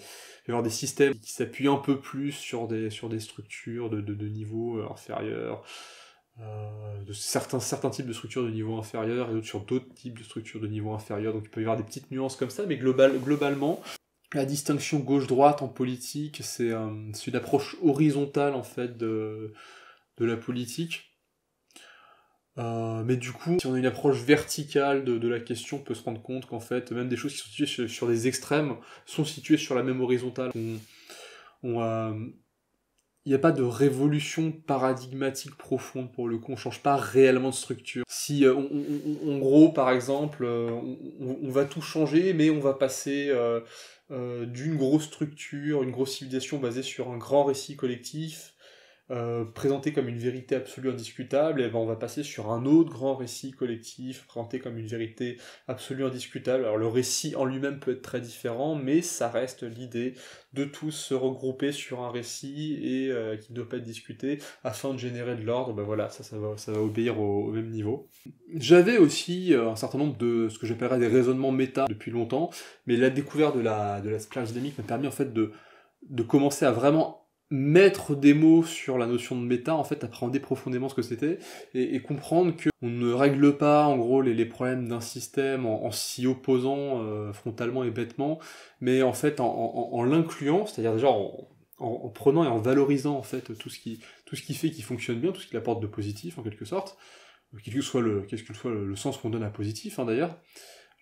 des systèmes qui s'appuient un peu plus sur des, sur des structures de, niveau euh, inférieur, euh, de certains, certains types de structures de niveau inférieur et d'autres sur d'autres types de structures de niveau inférieur, donc il peut y avoir des petites nuances comme ça, mais globalement, la distinction gauche-droite en politique, c'est une approche horizontale en fait de la politique euh, mais du coup, si on a une approche verticale de, la question, on peut se rendre compte qu'en fait, même des choses qui sont situées sur, des extrêmes sont situées sur la même horizontale. Il n'y euh, a pas de révolution paradigmatique profonde pour le coup, on ne change pas réellement de structure. Si, euh, en gros, par exemple, on, va tout changer, mais on va passer d'une grosse structure, une grosse civilisation basée sur un grand récit collectif, euh, présenté comme une vérité absolue indiscutable, et eh ben, on va passer sur un autre grand récit collectif présenté comme une vérité absolue indiscutable. Alors le récit en lui-même peut être très différent, mais ça reste l'idée de tous se regrouper sur un récit et euh, qui ne doit pas être discuté afin de générer de l'ordre. Ben voilà, ça, ça va, ça va obéir au, même niveau. J'avais aussi euh, un certain nombre de ce que j'appellerais des raisonnements méta depuis longtemps, mais la découverte de la, de la dynamique m'a permis en fait de, de commencer à vraiment mettre des mots sur la notion de méta, en fait, appréhender profondément ce que c'était et, comprendre qu'on ne règle pas, en gros, les, problèmes d'un système en, s'y opposant euh, frontalement et bêtement, mais en fait, en, l'incluant, c'est-à-dire déjà en, prenant et en valorisant, en fait, tout ce qui, tout ce qui fait qu'il fonctionne bien, tout ce qui apporte de positif, en quelque sorte, euh, quel que soit le, que soit le, sens qu'on donne à positif, hein, d'ailleurs.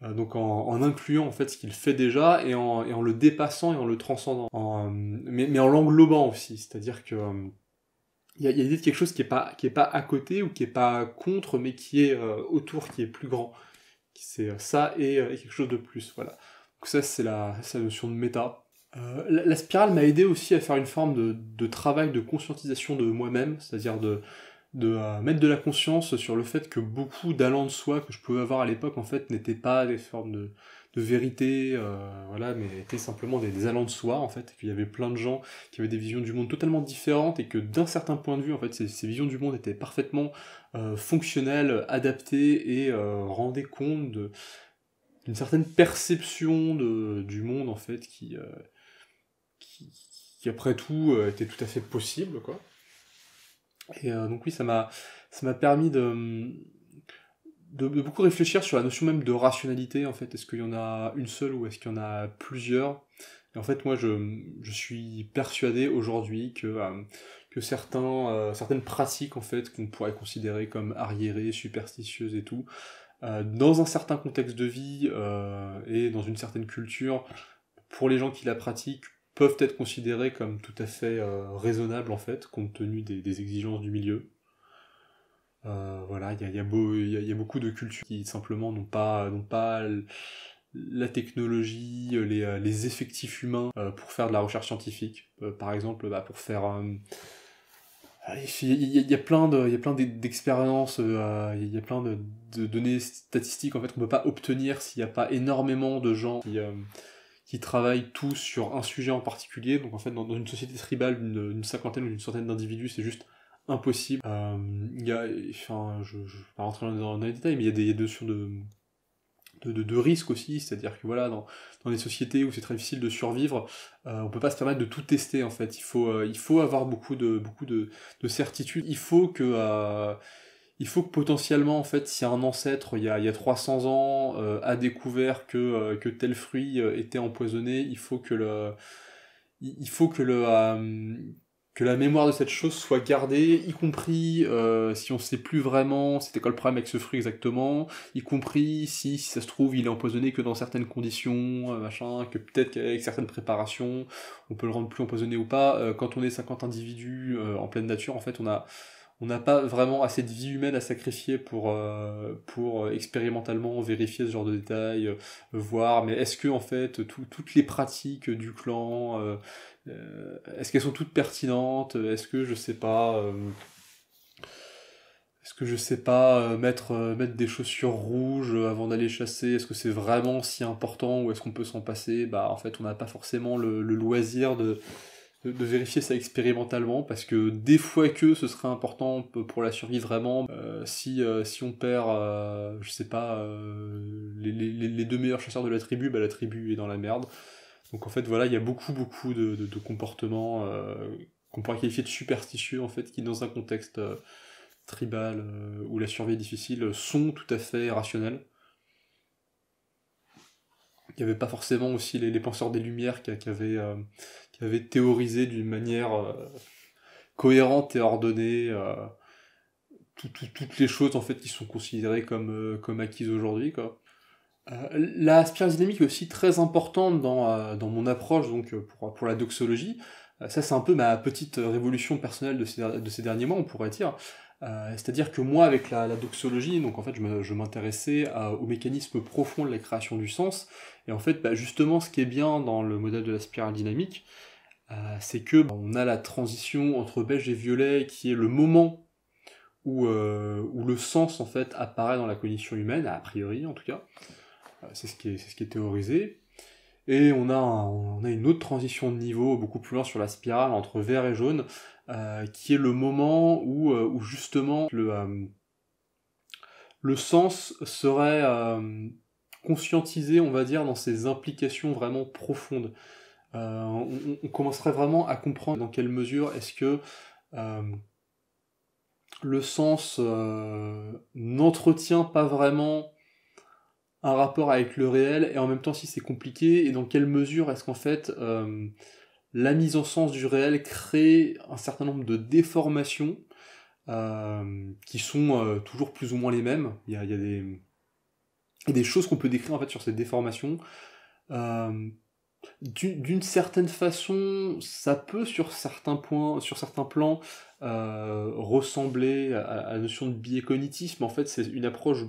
Euh, donc en, incluant en fait ce qu'il fait déjà et en, et en, le dépassant et en le transcendant, euh, mais, mais, en l'englobant aussi, c'est-à-dire que euh, il y a, y a l'idée de quelque chose qui est pas qui est pas à côté ou qui est pas contre, mais qui est autour, qui est plus grand. qui C'est ça et, quelque chose de plus, voilà. Donc ça c'est la, notion de méta. la, la, spirale m'a aidé aussi à faire une forme de, de travail de conscientisation de moi-même, c'est-à-dire de de euh, mettre de la conscience sur le fait que beaucoup d'allants de soi que je pouvais avoir à l'époque en fait n'étaient pas des formes de, vérité, euh, voilà, mais étaient simplement des, allants de soi en fait, et qu'il y avait plein de gens qui avaient des visions du monde totalement différentes et que d'un certain point de vue en fait ces, visions du monde étaient parfaitement euh, fonctionnelles, adaptées et rendaient compte d'une certaine perception du monde en fait qui, qui, qui après tout était tout à fait possible quoi. Et euh, donc oui, ça m'a ça m'a permis de, de, beaucoup réfléchir sur la notion même de rationalité en fait. Est-ce qu'il y en a une seule ou est-ce qu'il y en a plusieurs Et en fait, moi, je, je suis persuadé aujourd'hui que euh, que certains euh, certaines pratiques en fait qu'on pourrait considérer comme arriérées, superstitieuses et tout, dans un certain contexte de vie et dans une certaine culture, pour les gens qui la pratiquent, peuvent être considérés comme tout à fait euh, raisonnables en fait, compte tenu des, exigences du milieu. Euh, voilà, il y a, y, a beaucoup de cultures qui simplement n'ont pas, pas la technologie, les, euh, effectifs humains pour faire de la recherche scientifique. par exemple, bah, pour faire il y, a plein de, il y a plein d'expériences, il y a plein de, données statistiques en fait qu'on peut pas obtenir s'il n'y a pas énormément de gens qui travaillent tous sur un sujet en particulier. Donc en fait, dans, une société tribale d'une cinquantaine ou d'une centaine d'individus, c'est juste impossible. Euh, il y a, enfin, je ne vais pas rentrer dans, les détails, mais il y a des, de, de, de, risques aussi, c'est-à-dire que voilà, dans, dans les sociétés où c'est très difficile de survivre, euh, on peut pas se permettre de tout tester en fait. Il faut, euh, il faut avoir beaucoup de, beaucoup de, de certitudes. Il faut que il faut que potentiellement, en fait, si un ancêtre, il y a, 300 ans, euh, a découvert que, euh, tel fruit euh, était empoisonné, il faut que, le, il faut que, le, que la mémoire de cette chose soit gardée, y compris si on ne sait plus vraiment c'était quoi le problème avec ce fruit exactement, y compris si, si ça se trouve il est empoisonné que dans certaines conditions, machin, que peut-être qu'avec certaines préparations, on peut le rendre plus empoisonné ou pas. quand on est 50 individus en pleine nature, en fait, on a on n'a pas vraiment assez de vie humaine à sacrifier pour, euh, pour euh, expérimentalement vérifier ce genre de détails, euh, voir, mais est-ce que en fait toutes les pratiques du clan, est-ce qu'elles sont toutes pertinentes, est-ce que je sais pas... est-ce que je sais pas mettre, mettre des chaussures rouges avant d'aller chasser Est-ce que c'est vraiment si important ou est-ce qu'on peut s'en passer Bah en fait on n'a pas forcément le loisir de, de, vérifier ça expérimentalement parce que des fois que ce serait important pour la survie vraiment euh, si, euh, si on perd euh, je sais pas les, deux meilleurs chasseurs de la tribu bah la tribu est dans la merde donc en fait voilà il y a beaucoup beaucoup de, comportements qu'on pourrait qualifier de superstitieux en fait qui dans un contexte tribal où la survie est difficile sont tout à fait rationnels il n'y avait pas forcément aussi les, penseurs des Lumières qui, avaient, qui avait théorisé d'une manière euh, cohérente et ordonnée euh, toutes les choses en fait qui sont considérées comme, euh, comme acquises aujourd'hui. Quoi. la spirale dynamique est aussi très importante dans, dans mon approche donc, pour, pour la doxologie. Ça, c'est un peu ma petite révolution personnelle de ces, de ces derniers mois, on pourrait dire. Euh, c'est-à-dire que moi, avec la, doxologie, donc en fait, je m'intéressais au mécanisme profond de la création du sens. Et en fait, bah, justement, ce qui est bien dans le modèle de la spirale dynamique, euh, c'est que bah, on a la transition entre beige et violet, qui est le moment euh, où, le sens en fait apparaît dans la cognition humaine, a priori en tout cas. c'est ce, qui est, théorisé. Et on a une autre transition de niveau beaucoup plus loin sur la spirale entre vert et jaune, euh, qui est le moment où, euh, justement le, euh, le sens serait conscientisé, on va dire, dans ses implications vraiment profondes. on, commencerait vraiment à comprendre dans quelle mesure est-ce que le sens n'entretient pas vraiment un rapport avec le réel et en même temps si c'est compliqué et dans quelle mesure est-ce qu'en fait la mise en sens du réel crée un certain nombre de déformations euh, qui sont euh, toujours plus ou moins les mêmes. Il y a, des, choses qu'on peut décrire en fait sur ces déformations. Euh, d'une certaine façon, ça peut sur certains points, sur certains plans, ressembler à, la notion de biais cognitif, mais en fait c'est une approche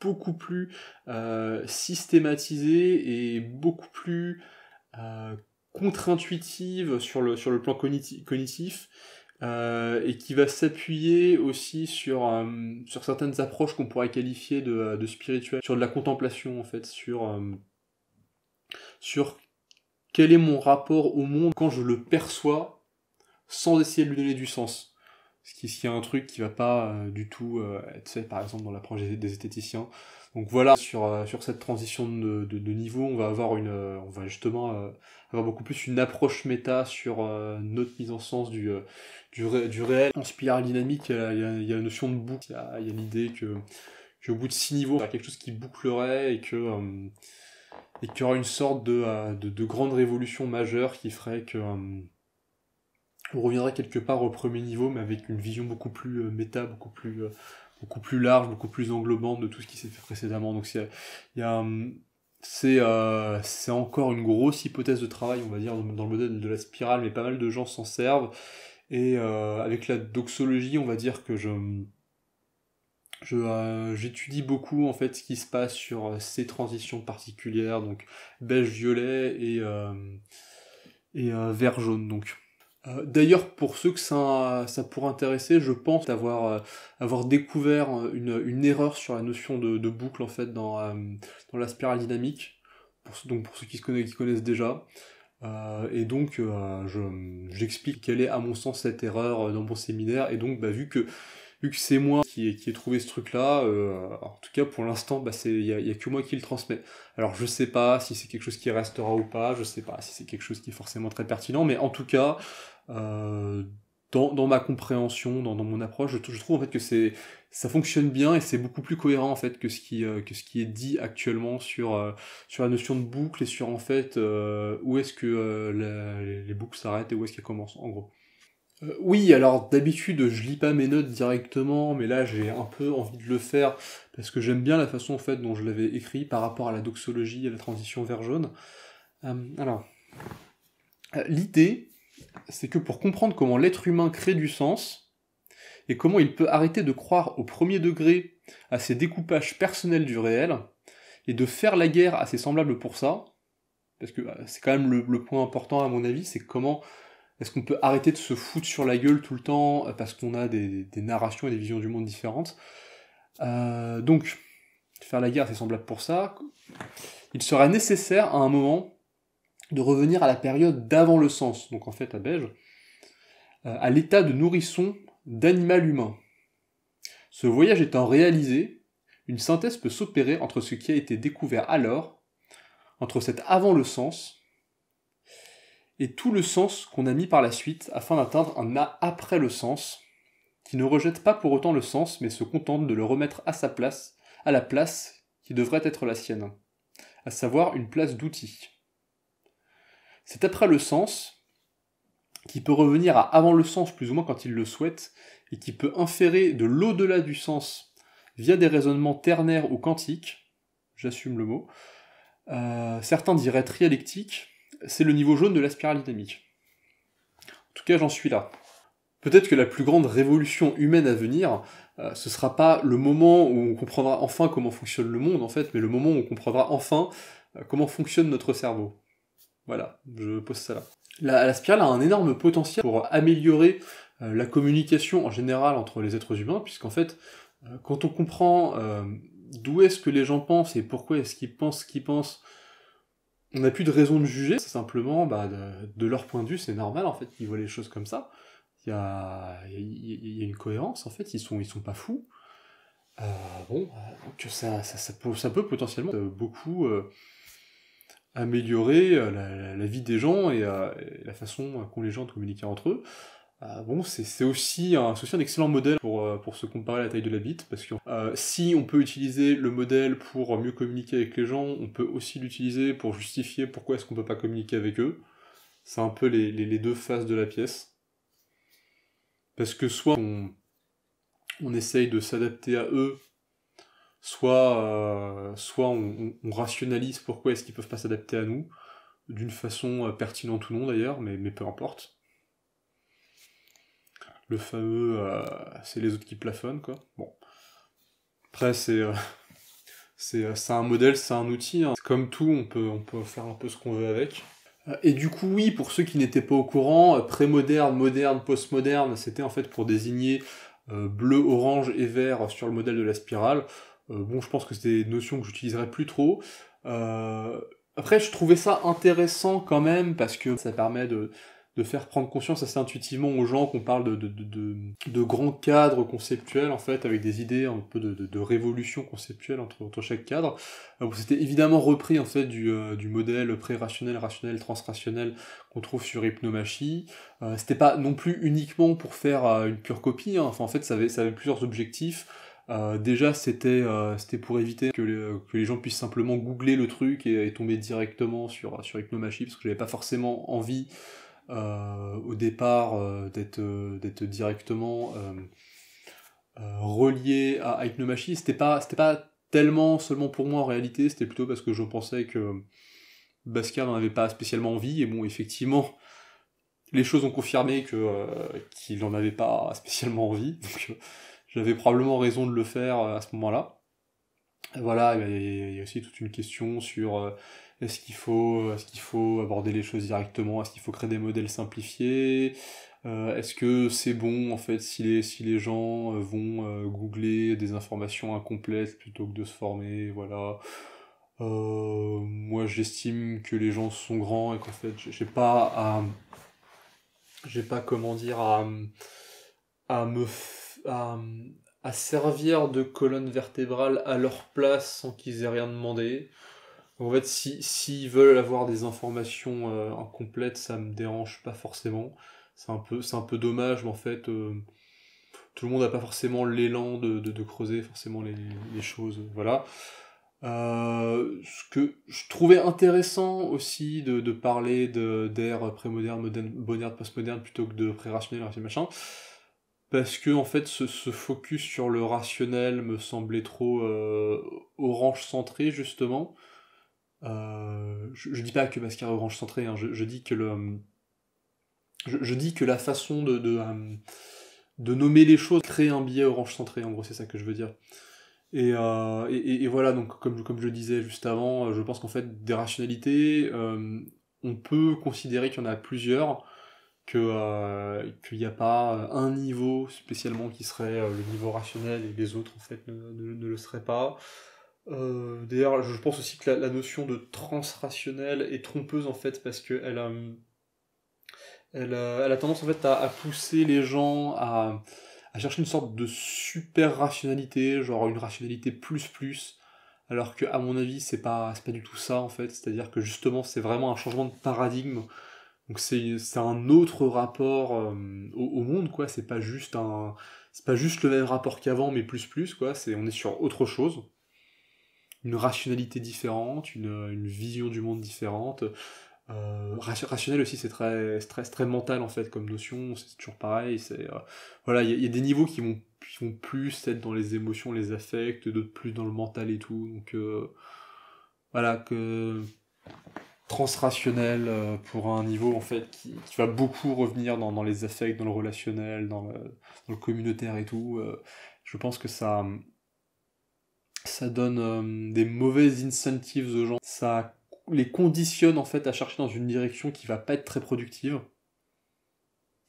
beaucoup plus systématisée et beaucoup plus contre-intuitive sur le, plan cognitif, euh, et qui va s'appuyer aussi euh, sur, certaines approches qu'on pourrait qualifier de, euh, de spirituelles, sur de la contemplation en fait, sur, sur quel est mon rapport au monde quand je le perçois sans essayer de lui donner du sens. Ce qui, est un truc qui va pas du tout être fait par exemple dans l'approche des, des esthéticiens, donc voilà, sur, euh, sur cette transition de, niveau, on va avoir une, euh, on va justement euh, avoir beaucoup plus une approche méta sur notre mise en sens du, du, réel. En spirale dynamique, il y, a, la notion de boucle, il y a, l'idée que, bout de six niveaux, il y a quelque chose qui bouclerait et que qu'il y aura une sorte de, grande révolution majeure qui ferait que on reviendrait quelque part au premier niveau, mais avec une vision beaucoup plus méta, beaucoup plus beaucoup plus large, beaucoup plus englobante de tout ce qui s'est fait précédemment. Donc c'est, hum, euh, c'est, encore une grosse hypothèse de travail, on va dire, dans le modèle de la spirale, mais pas mal de gens s'en servent. Et euh, avec la doxologie, on va dire que je, hum, je, euh, j'étudie beaucoup en fait ce qui se passe sur ces transitions particulières, donc beige violet et, et vert jaune. Donc euh, d'ailleurs, pour ceux que ça, ça pourrait intéresser, je pense avoir, euh, avoir découvert euh, une, une, erreur sur la notion de, de boucle en fait dans, dans la spirale dynamique. Pour, donc pour ceux qui, se connaissent, déjà. et donc j'explique quelle est à mon sens cette erreur dans mon séminaire. Et donc bah, vu que vu que c'est moi qui ai, qui ai, trouvé ce truc-là, en tout cas pour l'instant, bah, il n'y a, a, que moi qui le transmet. Alors je sais pas si c'est quelque chose qui restera ou pas, je sais pas si c'est quelque chose qui est forcément très pertinent, mais en tout cas, euh, dans, ma compréhension, dans, mon approche. Je, trouve en fait que c'est ça fonctionne bien et c'est beaucoup plus cohérent en fait que ce qui euh, que ce qui est dit actuellement sur euh, sur la notion de boucle et sur en fait où est-ce que les boucles s'arrêtent et où est-ce qu'elles commencent en gros. oui, alors d'habitude je lis pas mes notes directement, mais là j'ai un peu envie de le faire parce que j'aime bien la façon en fait dont je l'avais écrit par rapport à la doxologie et à la transition vers jaune. alors l'idée c'est que pour comprendre comment l'être humain crée du sens, et comment il peut arrêter de croire au premier degré à ses découpages personnels du réel, et de faire la guerre à ses semblables pour ça, parce que euh, c'est quand même le, point important à mon avis, c'est comment est-ce qu'on peut arrêter de se foutre sur la gueule tout le temps euh, parce qu'on a des, narrations et des visions du monde différentes. Euh, donc, faire la guerre à ses semblables pour ça, il sera nécessaire à un moment de revenir à la période d'avant le sens, donc en fait à Beige, euh, à l'état de nourrisson d'animal humain. Ce voyage étant réalisé, une synthèse peut s'opérer entre ce qui a été découvert alors, entre cet avant le sens, et tout le sens qu'on a mis par la suite afin d'atteindre un A après le sens, qui ne rejette pas pour autant le sens, mais se contente de le remettre à sa place, à la place qui devrait être la sienne, à savoir une place d'outil. C'est après le sens, qui peut revenir à avant le sens plus ou moins quand il le souhaite, et qui peut inférer de l'au-delà du sens via des raisonnements ternaires ou quantiques, j'assume le mot, euh, certains diraient trialectique, c'est le niveau jaune de la spirale dynamique. En tout cas, j'en suis là. Peut-être que la plus grande révolution humaine à venir, ce euh, ce sera pas le moment où on comprendra enfin comment fonctionne le monde, en fait, mais le moment où on comprendra enfin euh, comment fonctionne notre cerveau. Voilà, je pose ça là. La, spirale a un énorme potentiel pour améliorer euh, la communication en général entre les êtres humains, puisqu'en fait, euh, quand on comprend euh, d'où est-ce que les gens pensent et pourquoi est-ce qu'ils pensent ce qu'ils pensent, on n'a plus de raison de juger, c'est simplement bah, de, leur point de vue, c'est normal en fait qu'ils voient les choses comme ça. Il y a, une cohérence en fait, ils sont, ils sont pas fous. bon, que ça, ça, peut, potentiellement beaucoup améliorer euh, la, vie des gens et, euh, la façon euh, qu'ont les gens de communiquer entre eux. bon, c'est aussi, un, aussi un excellent modèle pour, pour se comparer à la taille de la bite, parce que si on peut utiliser le modèle pour mieux communiquer avec les gens, on peut aussi l'utiliser pour justifier pourquoi est-ce qu'on peut pas communiquer avec eux. C'est un peu les, les, deux faces de la pièce. Parce que soit on, on essaye de s'adapter à eux soit, euh, on, rationalise pourquoi est-ce qu'ils peuvent pas s'adapter à nous, d'une façon euh, pertinente ou non d'ailleurs, mais, peu importe. Le fameux euh, c'est les autres qui plafonnent, quoi. Bon. Après, c'est. [laughs] c'est un modèle, c'est un outil. Hein. Comme tout, on peut, on peut faire un peu ce qu'on veut avec. Et du coup, oui, pour ceux qui n'étaient pas au courant, pré-moderne, moderne, post-moderne, c'était en fait pour désigner bleu, orange et vert sur le modèle de la spirale. Euh, bon, je pense que c'est des notions que j'utiliserais plus trop. Euh, après, je trouvais ça intéressant quand même parce que ça permet de, de faire prendre conscience assez intuitivement aux gens qu'on parle de, de, de, grands cadres conceptuels, en fait, avec des idées un peu de, de révolution conceptuelle entre, chaque cadre. Euh, c'était évidemment repris, en fait, du, du modèle pré-rationnel, rationnel, transrationnel qu'on trouve sur Hypnomachie. C'était pas non plus uniquement pour faire une pure copie, hein. enfin, en fait, ça avait, ça avait plusieurs objectifs. Euh, déjà, euh, c'était pour éviter que, les gens puissent simplement googler le truc et, tomber directement sur, sur Hypnomachie, parce que j'avais pas forcément envie euh, au départ d'être d'être directement relié à Hypnomachie. C'était pas, pas tellement seulement pour moi en réalité, c'était plutôt parce que je pensais que Basquiat n'en avait pas spécialement envie, et bon, effectivement. Les choses ont confirmé que qu'il n'en avait pas spécialement envie. Donc, j'avais probablement raison de le faire euh, à ce moment-là. Voilà, il y a aussi toute une question sur euh, est-ce qu'il faut, est qu'il faut aborder les choses directement, est-ce qu'il faut créer des modèles simplifiés, euh, est-ce que c'est bon en fait si les, si les gens vont googler des informations incomplètes plutôt que de se former, voilà. moi j'estime que les gens sont grands et qu'en fait j'ai pas à. J'ai pas comment dire à, à me faire à, servir de colonne vertébrale à leur place sans qu'ils aient rien demandé. en fait, s'ils veulent avoir des informations euh, incomplètes, ça me dérange pas forcément. C'est un peu, c'est un peu dommage, mais en fait, euh, tout le monde n'a pas forcément l'élan de, creuser forcément les, choses. Voilà. Euh, ce que je trouvais intéressant aussi de, parler d'ère prémoderne, moderne, bonheur, postmoderne plutôt que de pré-rationnel, machin, parce que en fait ce, focus sur le rationnel me semblait trop euh, orange centré justement. Euh, je, je, dis pas que Mascara orange centré, hein. je, dis que euh, je, dis que la façon de, de, nommer les choses crée un biais orange centré. En gros, c'est ça que je veux dire. Et, voilà, donc comme, comme je le disais juste avant, je pense qu'en fait des rationalités, on peut considérer qu'il y en a plusieurs que euh, qu'il n'y a pas euh, un niveau spécialement qui serait euh, le niveau rationnel et les autres en fait ne, ne, le seraient pas. D'ailleurs, je pense aussi que la, notion de transrationnel est trompeuse en fait parce que elle, a tendance en fait à, pousser les gens à, à, chercher une sorte de super rationalité, genre une rationalité plus plus. Alors que à mon avis, c'est pas pas du tout ça en fait. C'est-à-dire que justement, c'est vraiment un changement de paradigme donc c'est un autre rapport euh, au, monde, quoi. C'est pas juste un, pas juste le même rapport qu'avant, mais plus plus, quoi. C'est on est sur autre chose, une rationalité différente, une, vision du monde différente. Euh, rationnel aussi, c'est très, très, très mental en fait comme notion. C'est toujours pareil. Euh, voilà, il y, a des niveaux qui vont, qui vont plus être dans les émotions, les affects, d'autres plus dans le mental et tout. Donc voilà que transrationnel euh, pour un niveau en fait qui, va beaucoup revenir dans, les affects, dans le relationnel, dans le, communautaire et tout. Euh, je pense que ça, ça donne euh, des mauvais incentives aux gens. Ça les conditionne en fait à chercher dans une direction qui va pas être très productive.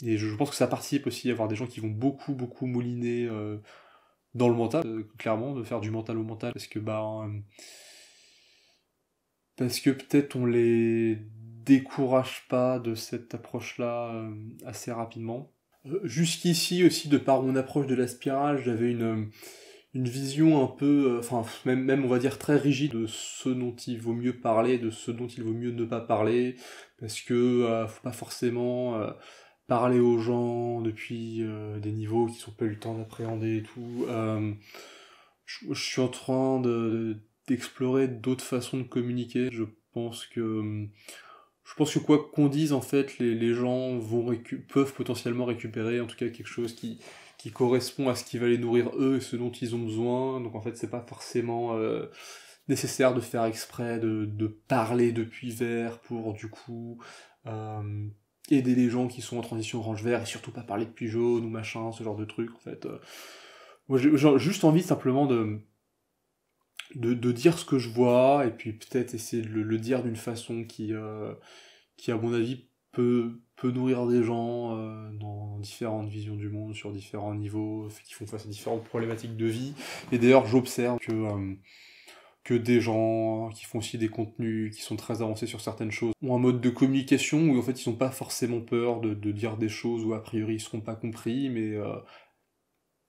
Et je pense que ça participe aussi à avoir des gens qui vont beaucoup, beaucoup mouliner dans le mental, clairement, de faire du mental au mental, parce que bah, parce que peut-être on les décourage pas de cette approche-là euh, assez rapidement. Euh, jusqu'ici aussi, de par mon approche de l'aspirage, j'avais une, euh, une vision un peu, enfin même, même on va dire très rigide de ce dont il vaut mieux parler, de ce dont il vaut mieux ne pas parler, parce que faut pas forcément parler aux gens depuis des niveaux qui sont pas eu le temps d'appréhender et tout. je suis en train de d'explorer d'autres façons de communiquer. Je pense que je pense que quoi qu'on dise, en fait, les, gens peuvent potentiellement récupérer, en tout cas, quelque chose qui, qui correspond à ce qui va les nourrir eux et ce dont ils ont besoin. Donc, en fait, c'est pas forcément euh, nécessaire de faire exprès de, de parler depuis vert pour, du coup, euh, aider les gens qui sont en transition orange vert et surtout pas parler depuis jaune ou machin, ce genre de truc, en fait. Euh. moi, j'ai juste envie simplement de de, dire ce que je vois et puis peut-être essayer de le, dire d'une façon qui, euh, qui, à mon avis, peut, nourrir des gens euh, dans différentes visions du monde, sur différents niveaux, qui font face à différentes problématiques de vie. Et d'ailleurs, j'observe que, euh, que des gens qui font aussi des contenus, qui sont très avancés sur certaines choses, ont un mode de communication où en fait ils n'ont pas forcément peur de, dire des choses où a priori ils ne seront pas compris, mais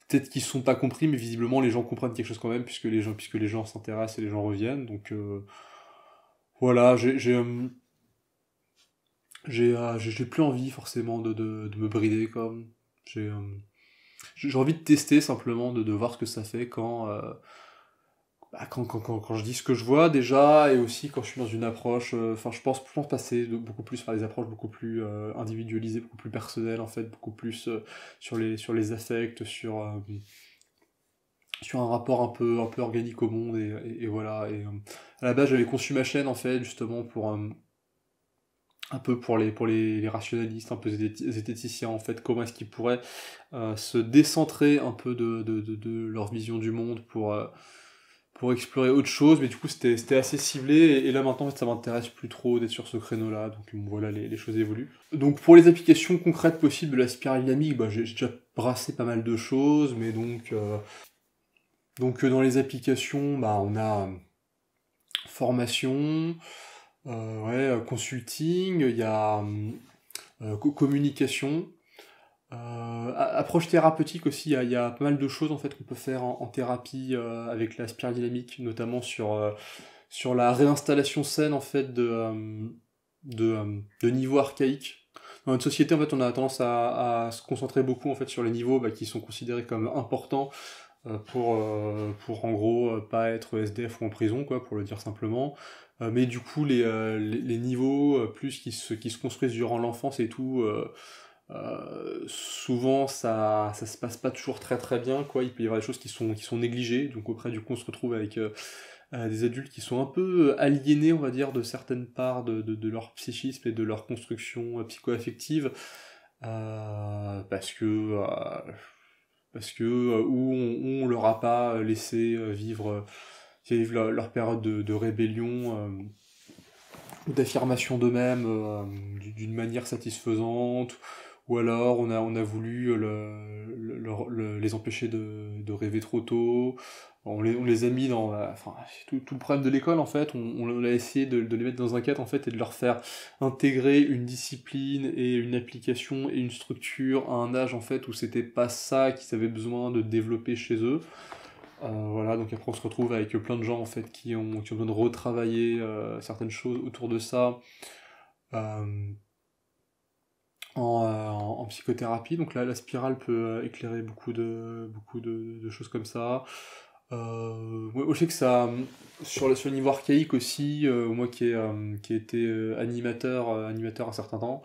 Peut-être qu'ils sont pas compris, mais visiblement les gens comprennent quelque chose quand même, puisque les gens, puisque les gens s'intéressent et les gens reviennent. Donc euh, voilà, euh, euh, j'ai j'ai plus envie forcément de, de, me brider comme j'ai envie de tester simplement de, de voir ce que ça fait quand bah, quand, je dis ce que je vois déjà, et aussi quand je suis dans une approche, euh, enfin je pense, passer beaucoup plus par des approches beaucoup plus euh, individualisées, beaucoup plus personnelles en fait, beaucoup plus euh, sur, les, sur les affects, sur, sur un rapport un peu, un peu organique au monde, et, voilà. Et, à la base j'avais conçu ma chaîne en fait justement pour... un peu pour les pour les, rationalistes, un peu zététiciens en fait, comment est-ce qu'ils pourraient se décentrer un peu de, de, leur vision du monde pour pour explorer autre chose, mais du coup c'était assez ciblé, et, là maintenant en fait, ça m'intéresse plus trop d'être sur ce créneau-là, donc voilà, les, choses évoluent. Donc pour les applications concrètes possibles de la spirale dynamique, bah, j'ai déjà brassé pas mal de choses, mais donc, euh, donc euh, dans les applications, bah, on a euh, formation, consulting, il y a communication, euh, approche thérapeutique aussi, il y, a pas mal de choses en fait qu'on peut faire en, thérapie euh, avec la spirale dynamique notamment sur, euh, sur la réinstallation saine en fait de, de, de niveaux archaïques. Dans notre société, en fait, on a tendance à, se concentrer beaucoup en fait sur les niveaux bah, qui sont considérés comme importants pour, pour en gros pas être SDF ou en prison, quoi, pour le dire simplement. Mais du coup, les, niveaux plus qui se, qui se construisent durant l'enfance et tout euh, souvent, ça, se passe pas toujours très très bien, quoi. Il peut y avoir des choses qui sont, négligées, donc auprès du coup, on se retrouve avec euh, euh, des adultes qui sont un peu aliénés, on va dire, de certaines parts de, leur psychisme et de leur construction psycho-affective parce que parce que où on, leur a pas laissé vivre, vivre leur, période de, de rébellion ou d'affirmation d'eux-mêmes d'une manière satisfaisante ou alors on a, on a voulu euh, le, les empêcher de, de, rêver trop tôt, on les, on les a mis dans enfin, tout, tout, le problème de l'école en fait, on, on a essayé de, de, les mettre dans un cadre en fait et de leur faire intégrer une discipline et une application et une structure à un âge en fait où c'était pas ça qu'ils avaient besoin de développer chez eux. Euh, voilà, donc après on se retrouve avec plein de gens en fait qui ont, qui ont besoin de retravailler euh, certaines choses autour de ça. Euh, euh, en, psychothérapie. Donc là, la spirale peut euh, éclairer beaucoup de, beaucoup de, choses comme ça. Euh, je sais que ça, sur le, sur niveau archaïque aussi, moi qui ai, qui ai été animateur, animateur un certain temps,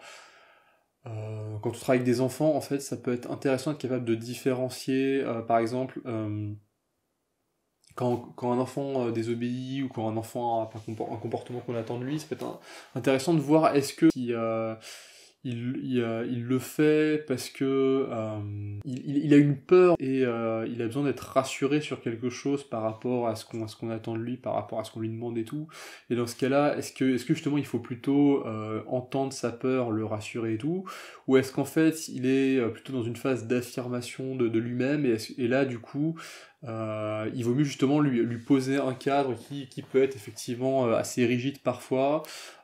quand on travaille avec des enfants, en fait, ça peut être intéressant d'être capable de différencier, par exemple, quand, quand, un enfant désobéit ou quand un enfant a un, comportement qu'on attend de lui, ça peut être intéressant de voir est-ce que il, euh, il, le fait parce que euh, il, il, a une peur et euh, il a besoin d'être rassuré sur quelque chose par rapport à ce qu'on ce qu'on attend de lui, par rapport à ce qu'on lui demande et tout. Et dans ce cas-là, est-ce que est-ce que justement il faut plutôt entendre sa peur, le rassurer et tout, ou est-ce qu'en fait il est plutôt dans une phase d'affirmation de, de lui-même et, et, là du coup euh, il vaut mieux justement lui, poser un cadre qui, qui, peut être effectivement euh, assez rigide parfois,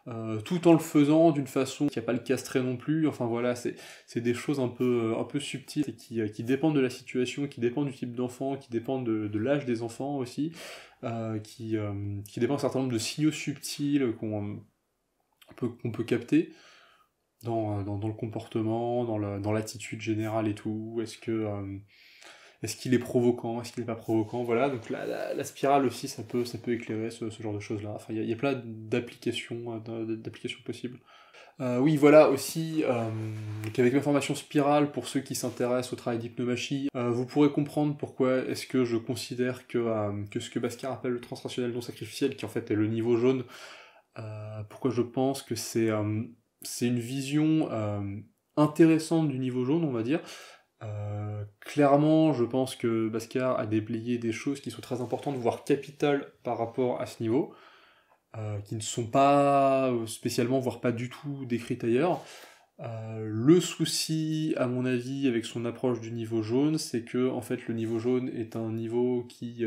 euh, tout en le faisant d'une façon qui n'a pas le castré non plus. Enfin voilà, c'est des choses un peu, un peu subtiles qui, qui dépendent de la situation, qui dépendent du type d'enfant, qui dépendent de, l'âge des enfants aussi, qui, qui dépendent d'un certain nombre de signaux subtils qu'on peut, peut capter. Dans, dans, dans, le comportement, dans l'attitude générale et tout, est-ce que est-ce qu'il est provoquant Est-ce qu'il n'est pas provoquant Voilà, donc la, la, spirale aussi, ça peut, ça peut éclairer ce, genre de choses-là. Enfin, il y, a plein d'applications, euh, d'applications possibles. Euh, oui, voilà aussi euh, qu'avec ma formation spirale, pour ceux qui s'intéressent au travail d'hypnomachie, vous pourrez comprendre pourquoi est-ce que je considère que, que ce que Bascar appelle le transrationnel non sacrificiel, qui en fait est le niveau jaune, pourquoi je pense que c'est c'est une vision intéressante du niveau jaune, on va dire, euh, clairement, je pense que Bascar a déblayé des choses qui sont très importantes, voire capitales par rapport à ce niveau, euh, qui ne sont pas euh, spécialement, voire pas du tout décrites ailleurs. le souci, à mon avis, avec son approche du niveau jaune, c'est que en fait le niveau jaune est un niveau qui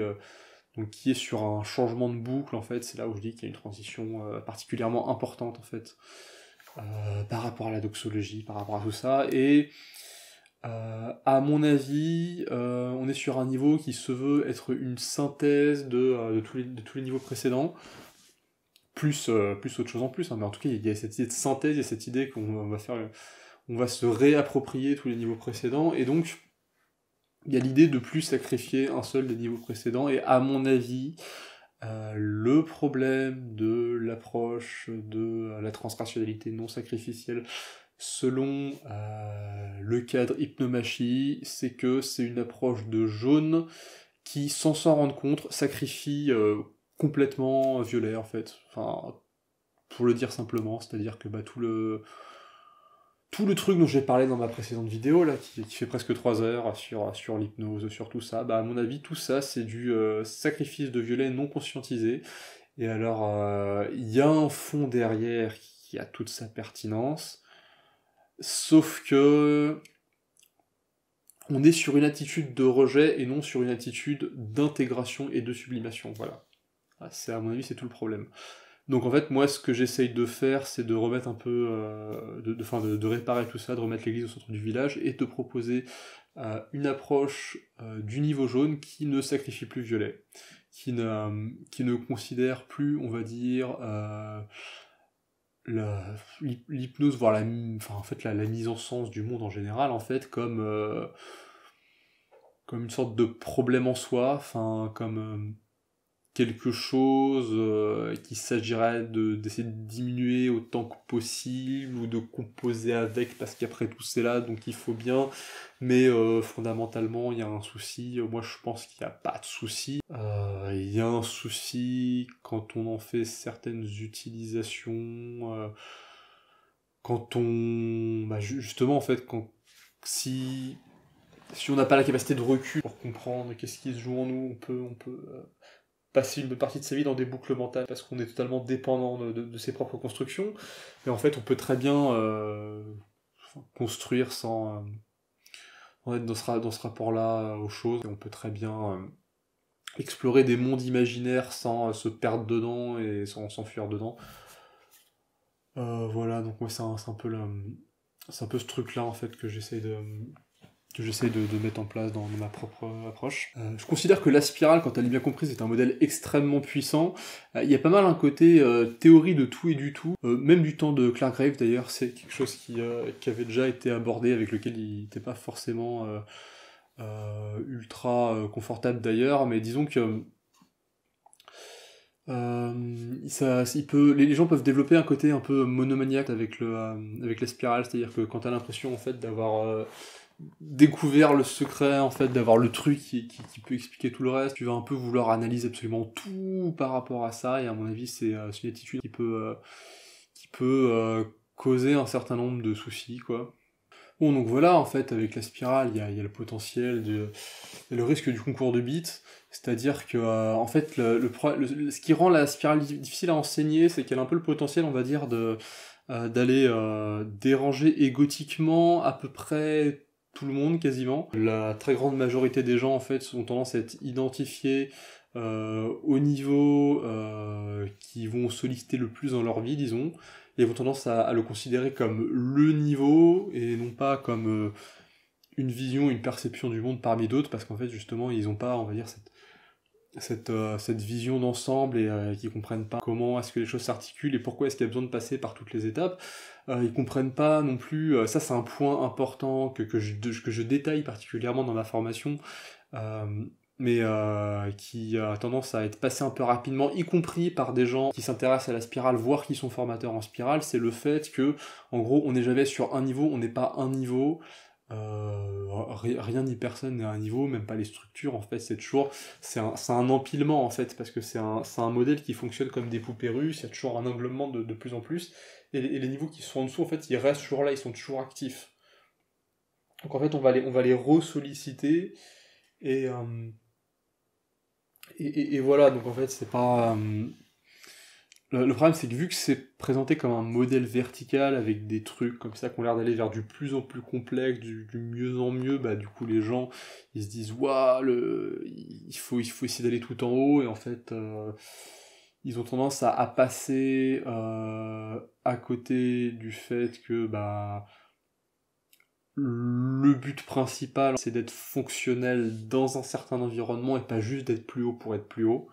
donc qui est sur un changement de boucle en fait. C'est là où je dis qu'il y a une transition particulièrement importante en fait par rapport à la doxologie, par rapport à tout ça et euh, à mon avis, euh, on est sur un niveau qui se veut être une synthèse de, euh, tous, les, niveaux précédents, plus, plus autre chose en plus. Hein. mais en tout cas, il y a cette idée de synthèse, et cette idée qu'on va on va se réapproprier tous les niveaux précédents, et donc il y a l'idée de plus sacrifier un seul des niveaux précédents. Et à mon avis, le problème de l'approche de la transrationalité non sacrificielle selon euh, le cadre hypnomachie, c'est que c'est une approche de jaune qui, sans s'en rendre compte, sacrifie euh, complètement violet en fait. Enfin, pour le dire simplement, c'est-à-dire que bah, tout le tout le truc dont j'ai parlé dans ma précédente vidéo, là, qui, fait presque trois heures sur, l'hypnose, sur tout ça, bah, à mon avis, tout ça, c'est du euh, sacrifice de violet non conscientisé. Et alors, il y a un fond derrière qui a toute sa pertinence, Sauf que on est sur une attitude de rejet et non sur une attitude d'intégration et de sublimation. Voilà. Ah, c'est à mon avis c'est tout le problème. Donc en fait moi ce que j'essaye de faire c'est de remettre un peu, euh, de, de, réparer tout ça, de remettre l'église au centre du village et de proposer euh, une approche euh, du niveau jaune qui ne sacrifie plus violet, qui qui ne considère plus on va dire l'hypnose, voire la, enfin, en fait, la, mise en sens du monde en général, en fait, comme, euh, comme une sorte de problème en soi, enfin, comme, euh, quelque chose euh, qu'il s'agirait d'essayer de diminuer autant que possible ou de composer avec parce qu'après tout c'est là donc il faut bien mais euh, fondamentalement il y a un souci moi je pense qu'il n'y a pas de souci euh, il y a un souci quand on en fait certaines utilisations quand on bah, justement en fait quand si si on n'a pas la capacité de recul pour comprendre qu'est-ce qui se joue en nous on peut on peut passer une bonne partie de sa vie dans des boucles mentales parce qu'on est totalement dépendant de, ses propres constructions. Et en fait, on peut très bien euh, construire sans, être euh, dans ce, rapport-là euh, aux choses. Et on peut très bien explorer des mondes imaginaires sans se perdre dedans et sans s'enfuir dedans. voilà, donc moi, c'est un, peu un peu ce truc-là en fait que j'essaie de que j'essaie de, mettre en place dans, ma propre euh, approche. Euh, je considère que la spirale, quand elle est bien comprise, est un modèle extrêmement puissant. Euh, il y a pas mal un côté théorie de tout et du tout, même du temps de Clark Grave, d'ailleurs, c'est quelque chose qui, qui, avait déjà été abordé, avec lequel il n'était pas forcément ultra confortable d'ailleurs, mais disons que... ça, il les, gens peuvent développer un côté un peu monomaniaque avec, le, avec la spirale, c'est-à-dire que quand tu as l'impression en fait d'avoir découvert le secret en fait d'avoir le truc qui, peut expliquer tout le reste tu vas un peu vouloir analyser absolument tout par rapport à ça et à mon avis c'est euh, une attitude qui peut euh, qui peut euh, causer un certain nombre de soucis quoi bon donc voilà en fait avec la spirale il y a, le potentiel de le risque du concours de bits c'est-à-dire que en fait ce qui rend la spirale difficile à enseigner c'est qu'elle a un peu le potentiel on va dire de d'aller déranger égotiquement à peu près tout le monde quasiment. La très grande majorité des gens en fait ont tendance à être identifiés euh, au niveau euh, qui vont solliciter le plus dans leur vie, disons, et vont tendance à, le considérer comme le niveau et non pas comme euh, une vision, une perception du monde parmi d'autres, parce qu'en fait justement ils n'ont pas, on va dire, cette euh, cette, vision d'ensemble et euh, qui comprennent pas comment est-ce que les choses s'articulent et pourquoi est-ce qu'il y a besoin de passer par toutes les étapes. Euh, ils comprennent pas non plus, ça c'est un point important que, je, que je détaille particulièrement dans ma formation, mais qui a tendance à être passé un peu rapidement, y compris par des gens qui s'intéressent à la spirale, voire qui sont formateurs en spirale, c'est le fait que, en gros, on n'est jamais sur un niveau, on n'est pas un niveau. Euh, rien ni personne n'est à un niveau, même pas les structures, en fait, c'est toujours, c'est un, empilement, en fait, parce que c'est un, modèle qui fonctionne comme des poupées russes, il y a toujours un englement de, plus en plus, et les, niveaux qui sont en dessous, en fait, ils restent toujours là, ils sont toujours actifs. Donc, en fait, on va les, on va les ressolliciter, et, euh, et, et, voilà, donc en fait, c'est pas... Euh, le, problème, c'est que vu que c'est présenté comme un modèle vertical avec des trucs comme ça qui ont l'air d'aller vers du plus en plus complexe, du, mieux en mieux, bah du coup les gens ils se disent waouh, il faut il faut essayer d'aller tout en haut et en fait euh, ils ont tendance à, passer euh, à côté du fait que bah le but principal c'est d'être fonctionnel dans un certain environnement et pas juste d'être plus haut pour être plus haut.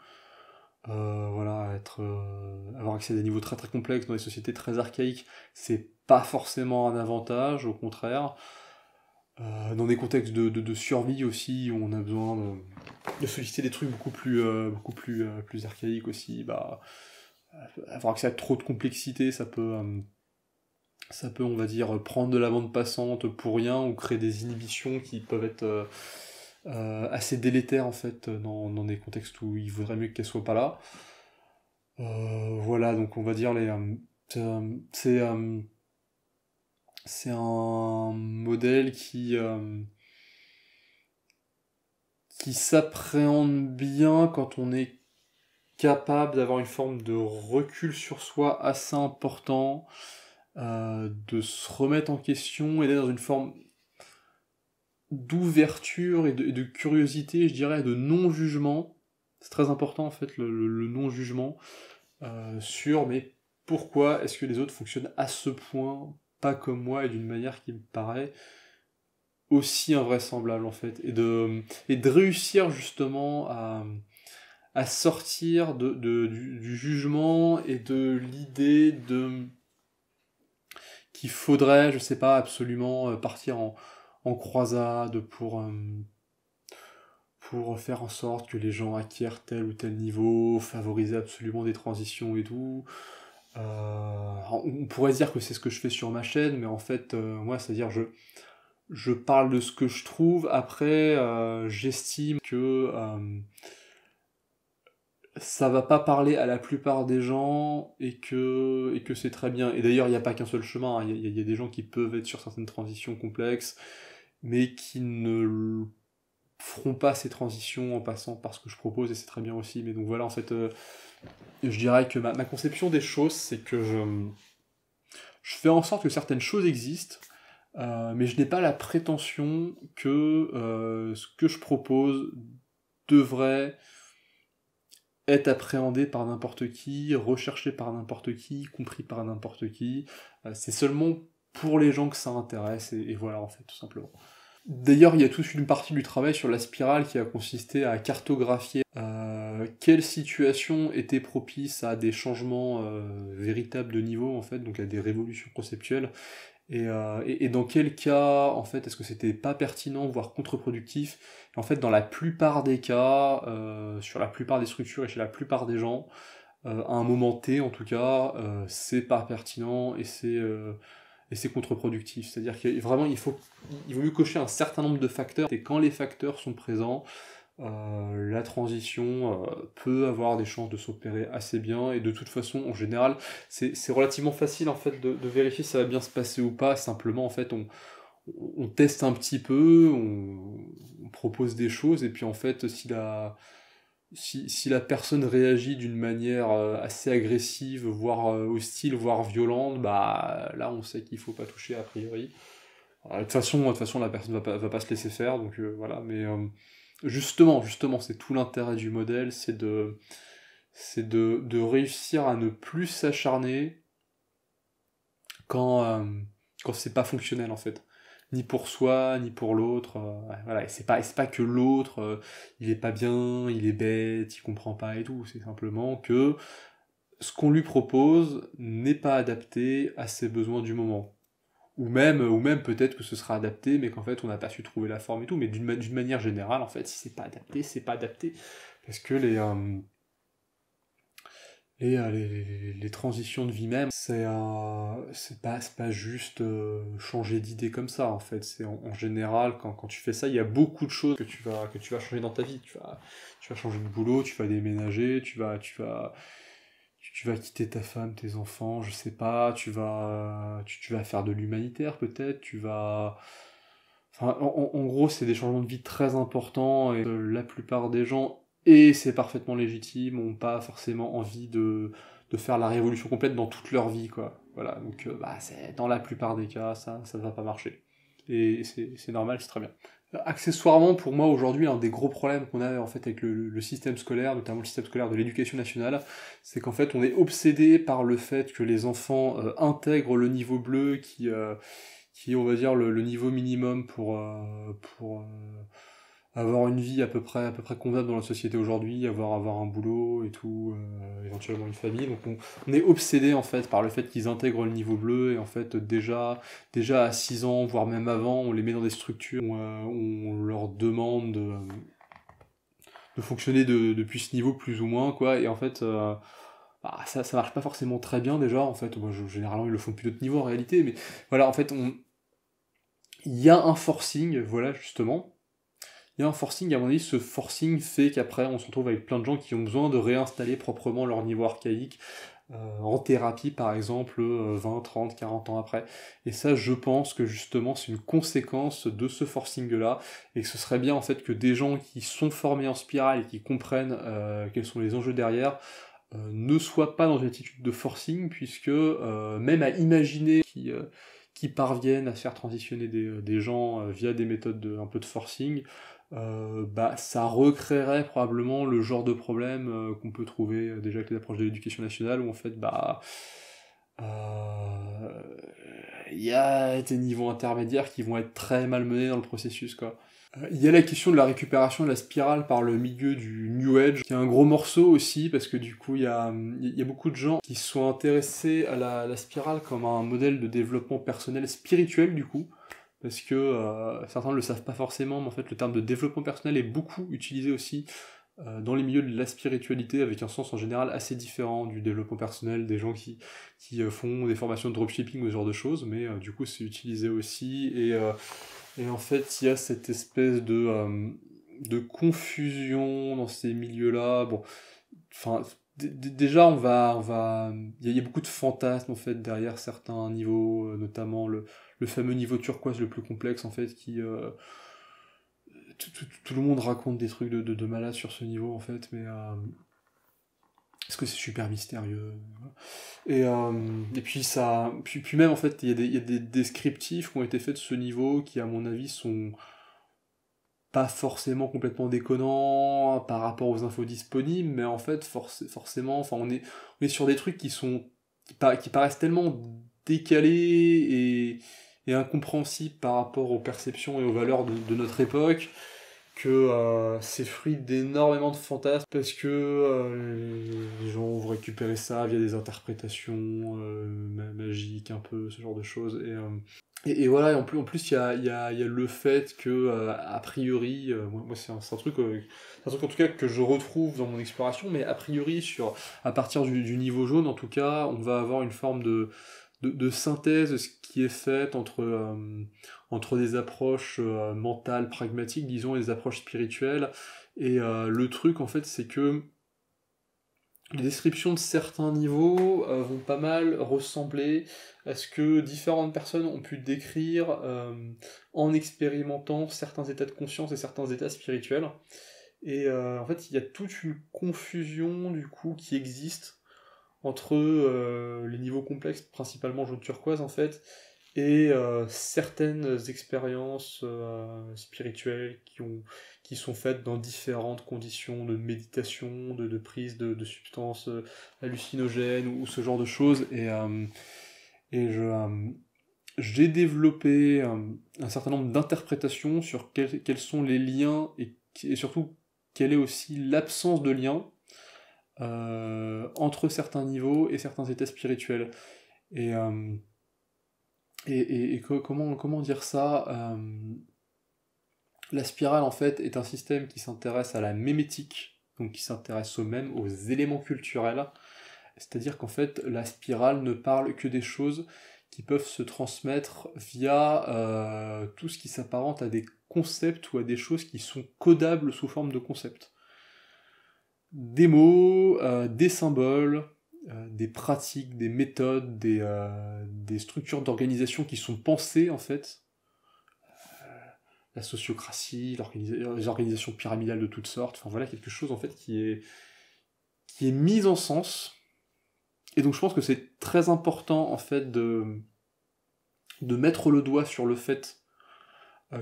Euh, voilà, être, euh, avoir accès à des niveaux très très complexes dans des sociétés très archaïques, c'est pas forcément un avantage, au contraire. Euh, dans des contextes de, survie aussi, on a besoin de, solliciter des trucs beaucoup plus, beaucoup plus, plus archaïques aussi, bah, avoir accès à trop de complexité, ça peut, ça peut, on va dire, prendre de la bande passante pour rien ou créer des inhibitions qui peuvent être euh, assez délétère en fait euh, dans, dans, des contextes où il vaudrait mieux qu'elle soit pas là. Euh, voilà, donc on va dire les. c'est c'est un modèle qui qui s'appréhende bien quand on est capable d'avoir une forme de recul sur soi assez important, de se remettre en question et d'être dans une forme d'ouverture et de, curiosité, je dirais, de non-jugement. C'est très important en fait le, non-jugement euh, sur mais pourquoi est-ce que les autres fonctionnent à ce point pas comme moi et d'une manière qui me paraît aussi invraisemblable en fait et de, réussir justement à, sortir de, du, jugement et de l'idée de qu'il faudrait je sais pas absolument euh, partir en, en croisade pour, euh, pour faire en sorte que les gens acquièrent tel ou tel niveau, favoriser absolument des transitions et tout. Euh, on pourrait dire que c'est ce que je fais sur ma chaîne, mais en fait, euh, moi, c'est-à-dire je, je parle de ce que je trouve. Après, j'estime que ça va pas parler à la plupart des gens et que, et que c'est très bien. Et d'ailleurs, il n'y a pas qu'un seul chemin. Hein. Il y, a des gens qui peuvent être sur certaines transitions complexes mais qui ne feront pas ces transitions en passant par ce que je propose, et c'est très bien aussi. Mais donc voilà, en fait, euh, je dirais que ma, conception des choses, c'est que je, fais en sorte que certaines choses existent, euh, mais je n'ai pas la prétention que euh, ce que je propose devrait être appréhendé par n'importe qui, recherché par n'importe qui, compris par n'importe qui. c'est seulement pour les gens que ça intéresse, et voilà, en fait, tout simplement. D'ailleurs, il y a toute une partie du travail sur la spirale qui a consisté à cartographier quelles euh, quelle situation était propice à des changements euh, véritables de niveau, en fait, donc à des révolutions conceptuelles, euh, et, dans quel cas, en fait, est-ce que c'était pas pertinent, voire contre-productif En fait, dans la plupart des cas, sur la plupart des structures et chez la plupart des gens, à un moment T, en tout cas, c'est pas pertinent et c'est et c'est contre-productif. C'est-à-dire qu'il vraiment, il, faut, il vaut mieux cocher un certain nombre de facteurs, et quand les facteurs sont présents, euh, la transition euh, peut avoir des chances de s'opérer assez bien et de toute façon en général c'est relativement facile en fait de, vérifier si ça va bien se passer ou pas simplement en fait on, on teste un petit peu on, on propose des choses et puis en fait si la si, la personne réagit d'une manière euh, assez agressive, voire euh, hostile, voire violente, bah là on sait qu'il faut pas toucher a priori. Euh, de toute façon, de toute façon la personne va pas, va pas se laisser faire, donc voilà. Mais justement, justement, c'est tout l'intérêt du modèle, c'est de c'est de, réussir à ne plus s'acharner quand quand c'est pas fonctionnel en fait ni pour soi, ni pour l'autre. Euh, voilà, et c'est pas, que l'autre, euh, il est pas bien, il est bête, il comprend pas et tout. C'est simplement que ce qu'on lui propose n'est pas adapté à ses besoins du moment. Ou même, ou même peut-être que ce sera adapté, mais qu'en fait on n'a pas su trouver la forme et tout. Mais d'une, manière générale, en fait, si c'est pas adapté, c'est pas adapté. Parce que les, euh, euh, les, les, transitions de vie même, c'est euh, c'est pas, juste euh, changer d'idée comme ça en fait. C'est en, général quand, tu fais ça, il y a beaucoup de choses que tu vas que tu vas changer dans ta vie. Tu vas tu vas changer de boulot, tu vas déménager, tu vas tu vas tu vas quitter ta femme, tes enfants, je sais pas, tu vas tu, vas faire de l'humanitaire peut-être, tu vas en, en, gros, c'est des changements de vie très importants et la plupart des gens et c'est parfaitement légitime, ont pas forcément envie de, faire la révolution complète dans toute leur vie, quoi. Voilà, donc euh, bah, dans la plupart des cas, ça ne va pas marcher. Et c'est normal, c'est très bien. Euh, accessoirement, pour moi aujourd'hui, un des gros problèmes qu'on a en fait avec le, système scolaire, notamment le système scolaire de l'éducation nationale, c'est qu'en fait on est obsédé par le fait que les enfants euh, intègrent le niveau bleu qui, qui est, on va dire, le, niveau minimum pour, pour avoir une vie à peu près à peu près convenable dans la société aujourd'hui, avoir avoir un boulot et tout, euh, éventuellement une famille. Donc on, est obsédé en fait par le fait qu'ils intègrent le niveau bleu et en fait déjà déjà à 6 ans voire même avant, on les met dans des structures euh, on leur demande de, fonctionner depuis ce niveau plus ou moins quoi et en fait euh, bah, ça, ça marche pas forcément très bien déjà en fait généralement ils le font plus d'autres niveaux en réalité mais voilà en fait on il y a un forcing voilà justement il y a un forcing, à mon avis, ce forcing fait qu'après, on se retrouve avec plein de gens qui ont besoin de réinstaller proprement leur niveau archaïque euh, en thérapie, par exemple, 20, 30, 40 ans après. Et ça, je pense que justement, c'est une conséquence de ce forcing-là, et que ce serait bien, en fait, que des gens qui sont formés en spirale et qui comprennent euh, quels sont les enjeux derrière, euh, ne soient pas dans une attitude de forcing, puisque même à imaginer qu'ils parviennent à faire transitionner des, gens via des méthodes un peu de forcing, euh, bah, ça recréerait probablement le genre de problème euh, qu'on peut trouver euh, déjà avec les approches de l'éducation nationale où en fait bah il y a des niveaux intermédiaires qui vont être très malmenés dans le processus quoi. Il y a la question de la récupération de la spirale par le milieu du New Age, qui est un gros morceau aussi, parce que du coup, il y a, il y a beaucoup de gens qui sont intéressés à la, la, spirale comme un modèle de développement personnel spirituel, du coup parce que euh, certains ne le savent pas forcément, mais en fait le terme de développement personnel est beaucoup utilisé aussi euh, dans les milieux de la spiritualité, avec un sens en général assez différent du développement personnel, des gens qui, qui euh, font des formations de dropshipping ou ce genre de choses, mais du coup c'est utilisé aussi, et, en fait il y a cette espèce de, de confusion dans ces milieux-là, bon, enfin déjà, on va, on va, il y, a beaucoup de fantasmes en fait derrière certains niveaux, euh, notamment le, le fameux niveau turquoise le plus complexe en fait qui euh, tout, le monde raconte des trucs de, de, malade sur ce niveau en fait, mais est-ce euh, que c'est super mystérieux. Et, et puis ça, puis, puis, même en fait, il y des, y a des descriptifs qui ont été faits de ce niveau qui à mon avis sont pas forcément complètement déconnant par rapport aux infos disponibles, mais en fait forcément, enfin on est, on est sur des trucs qui sont qui, paraissent tellement décalés et, incompréhensibles par rapport aux perceptions et aux valeurs de notre époque que euh, c'est fruit d'énormément de fantasmes parce que euh, les gens vont récupérer ça via des interprétations euh, magiques, un peu ce genre de choses. Euh, et, et, voilà, et en plus, en plus, il y a, y, a, y a, le fait que, a priori, moi, c'est un, truc, un truc en tout cas que je retrouve dans mon exploration, mais a priori, sur, à partir du niveau jaune, en tout cas, on va avoir une forme de de, de, synthèse ce qui est fait entre, euh, entre des approches euh, mentales, pragmatiques, disons, et des approches spirituelles. Et euh, le truc, en fait, c'est que les descriptions de certains niveaux vont pas mal ressembler à ce que différentes personnes ont pu décrire en expérimentant certains états de conscience et certains états spirituels. Et en fait, il y a toute une confusion du coup qui existe entre euh, les niveaux complexes, principalement jaune turquoise en fait, et euh, certaines expériences euh, spirituelles qui, ont, qui sont faites dans différentes conditions de méditation, de, de prise de, de, substances hallucinogènes ou, ce genre de choses. Et, et je, j'ai développé un certain nombre d'interprétations sur quels, quels sont les liens et, et surtout quelle est aussi l'absence de liens euh, entre certains niveaux et certains états spirituels. Et, euh, et, comment, comment dire ça euh, La spirale, en fait, est un système qui s'intéresse à la mémétique, donc qui s'intéresse au mêmes aux éléments culturels. C'est-à-dire qu'en fait, la spirale ne parle que des choses qui peuvent se transmettre via tout ce qui s'apparente à des concepts ou à des choses qui sont codables sous forme de concepts des mots, euh, des symboles, euh, des pratiques, des méthodes, des, euh, des structures d'organisation qui sont pensées en fait. La sociocratie, les organisations pyramidales de toutes sortes, enfin voilà quelque chose en fait qui est, qui est mis en sens. Et donc je pense que c'est très important en fait de mettre le doigt sur le fait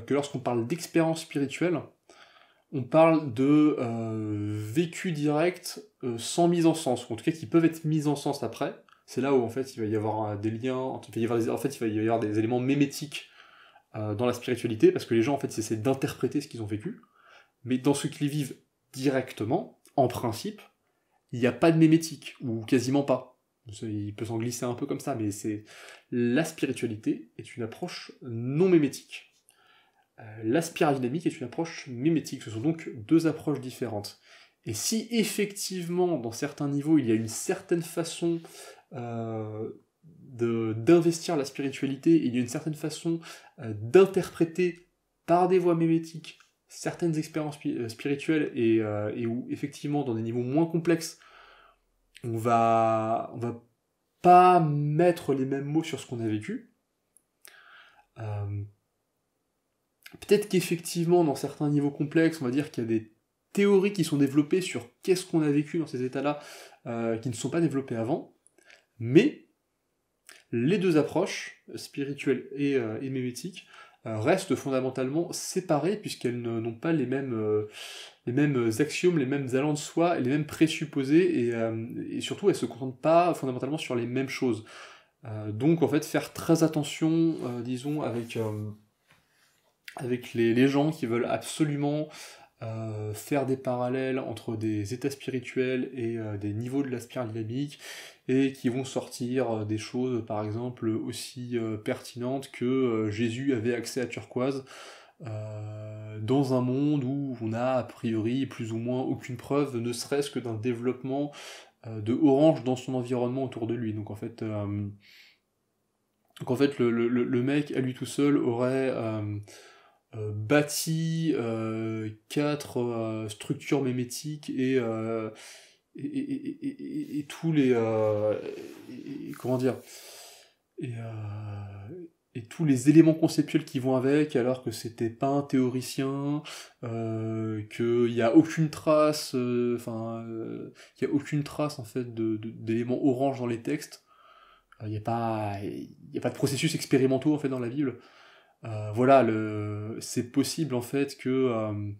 que lorsqu'on parle d'expérience spirituelle, on parle de euh, vécu direct euh, sans mise en sens, ou en tout cas qui peuvent être mis en sens après. C'est là où en fait il va y avoir euh, des liens, en fait il va y avoir des, éléments mémétiques dans la spiritualité, parce que les gens en fait essaient d'interpréter ce qu'ils ont vécu, mais dans ce qu'ils vivent directement, en principe, il n'y a pas de mémétique, ou quasiment pas. Il peut s'en glisser un peu comme ça, mais c'est la spiritualité est une approche non mémétique. Euh, la dynamique est une approche mimétique. Ce sont donc deux approches différentes. Et si effectivement, dans certains niveaux, il y a une certaine façon euh, d'investir la spiritualité, il y a une certaine façon euh, d'interpréter par des voies mimétiques certaines expériences spirituelles et, et, où effectivement dans des niveaux moins complexes on va on va pas mettre les mêmes mots sur ce qu'on a vécu Peut-être qu'effectivement, dans certains niveaux complexes, on va dire qu'il y a des théories qui sont développées sur qu'est-ce qu'on a vécu dans ces états-là euh, qui ne sont pas développées avant, mais les deux approches, spirituelle et, euh, euh, restent fondamentalement séparées puisqu'elles n'ont pas les mêmes, euh, les mêmes axiomes, les mêmes allants de soi, les mêmes présupposés et, surtout elles ne se contentent pas fondamentalement sur les mêmes choses. donc en fait faire très attention, disons, avec avec les, gens qui veulent absolument euh, faire des parallèles entre des états spirituels et euh, des niveaux de la spirale dynamique et qui vont sortir euh, des choses par exemple aussi pertinentes que Jésus avait accès à turquoise dans un monde où on a a priori plus ou moins aucune preuve ne serait-ce que d'un développement de orange dans son environnement autour de lui donc en fait donc en fait le, le mec à lui tout seul aurait euh, bâti euh, quatre euh, structures mémétiques et tous les comment dire et, tous les éléments conceptuels qui vont avec alors que c'était pas un théoricien qu'il n'y a aucune trace enfin y a aucune trace en fait d'éléments orange dans les textes il n'y a pas il a pas de processus expérimentaux en fait dans la Bible euh, voilà, le... c'est possible en fait que, euh,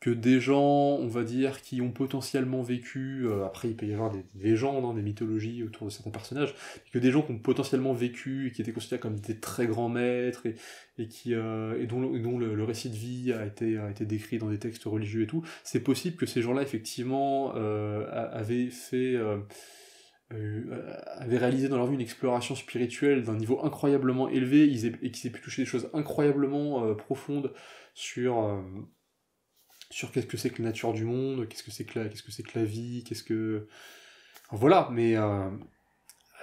que des gens, on va dire, qui ont potentiellement vécu, euh, après il peut y avoir des, légendes, hein, des mythologies autour de certains personnages, que des gens qui ont potentiellement vécu et qui étaient considérés comme des très grands maîtres et, qui, dont, le, dont récit de vie a été, a été décrit dans des textes religieux et tout, c'est possible que ces gens-là effectivement avaient fait euh, avaient réalisé dans leur vie une exploration spirituelle d'un niveau incroyablement élevé et qu'ils aient pu toucher des choses incroyablement euh, profondes euh, sur qu'est-ce que c'est que la nature du monde, qu'est-ce que c'est que la, qu'est-ce que c'est la vie, qu'est-ce que voilà, mais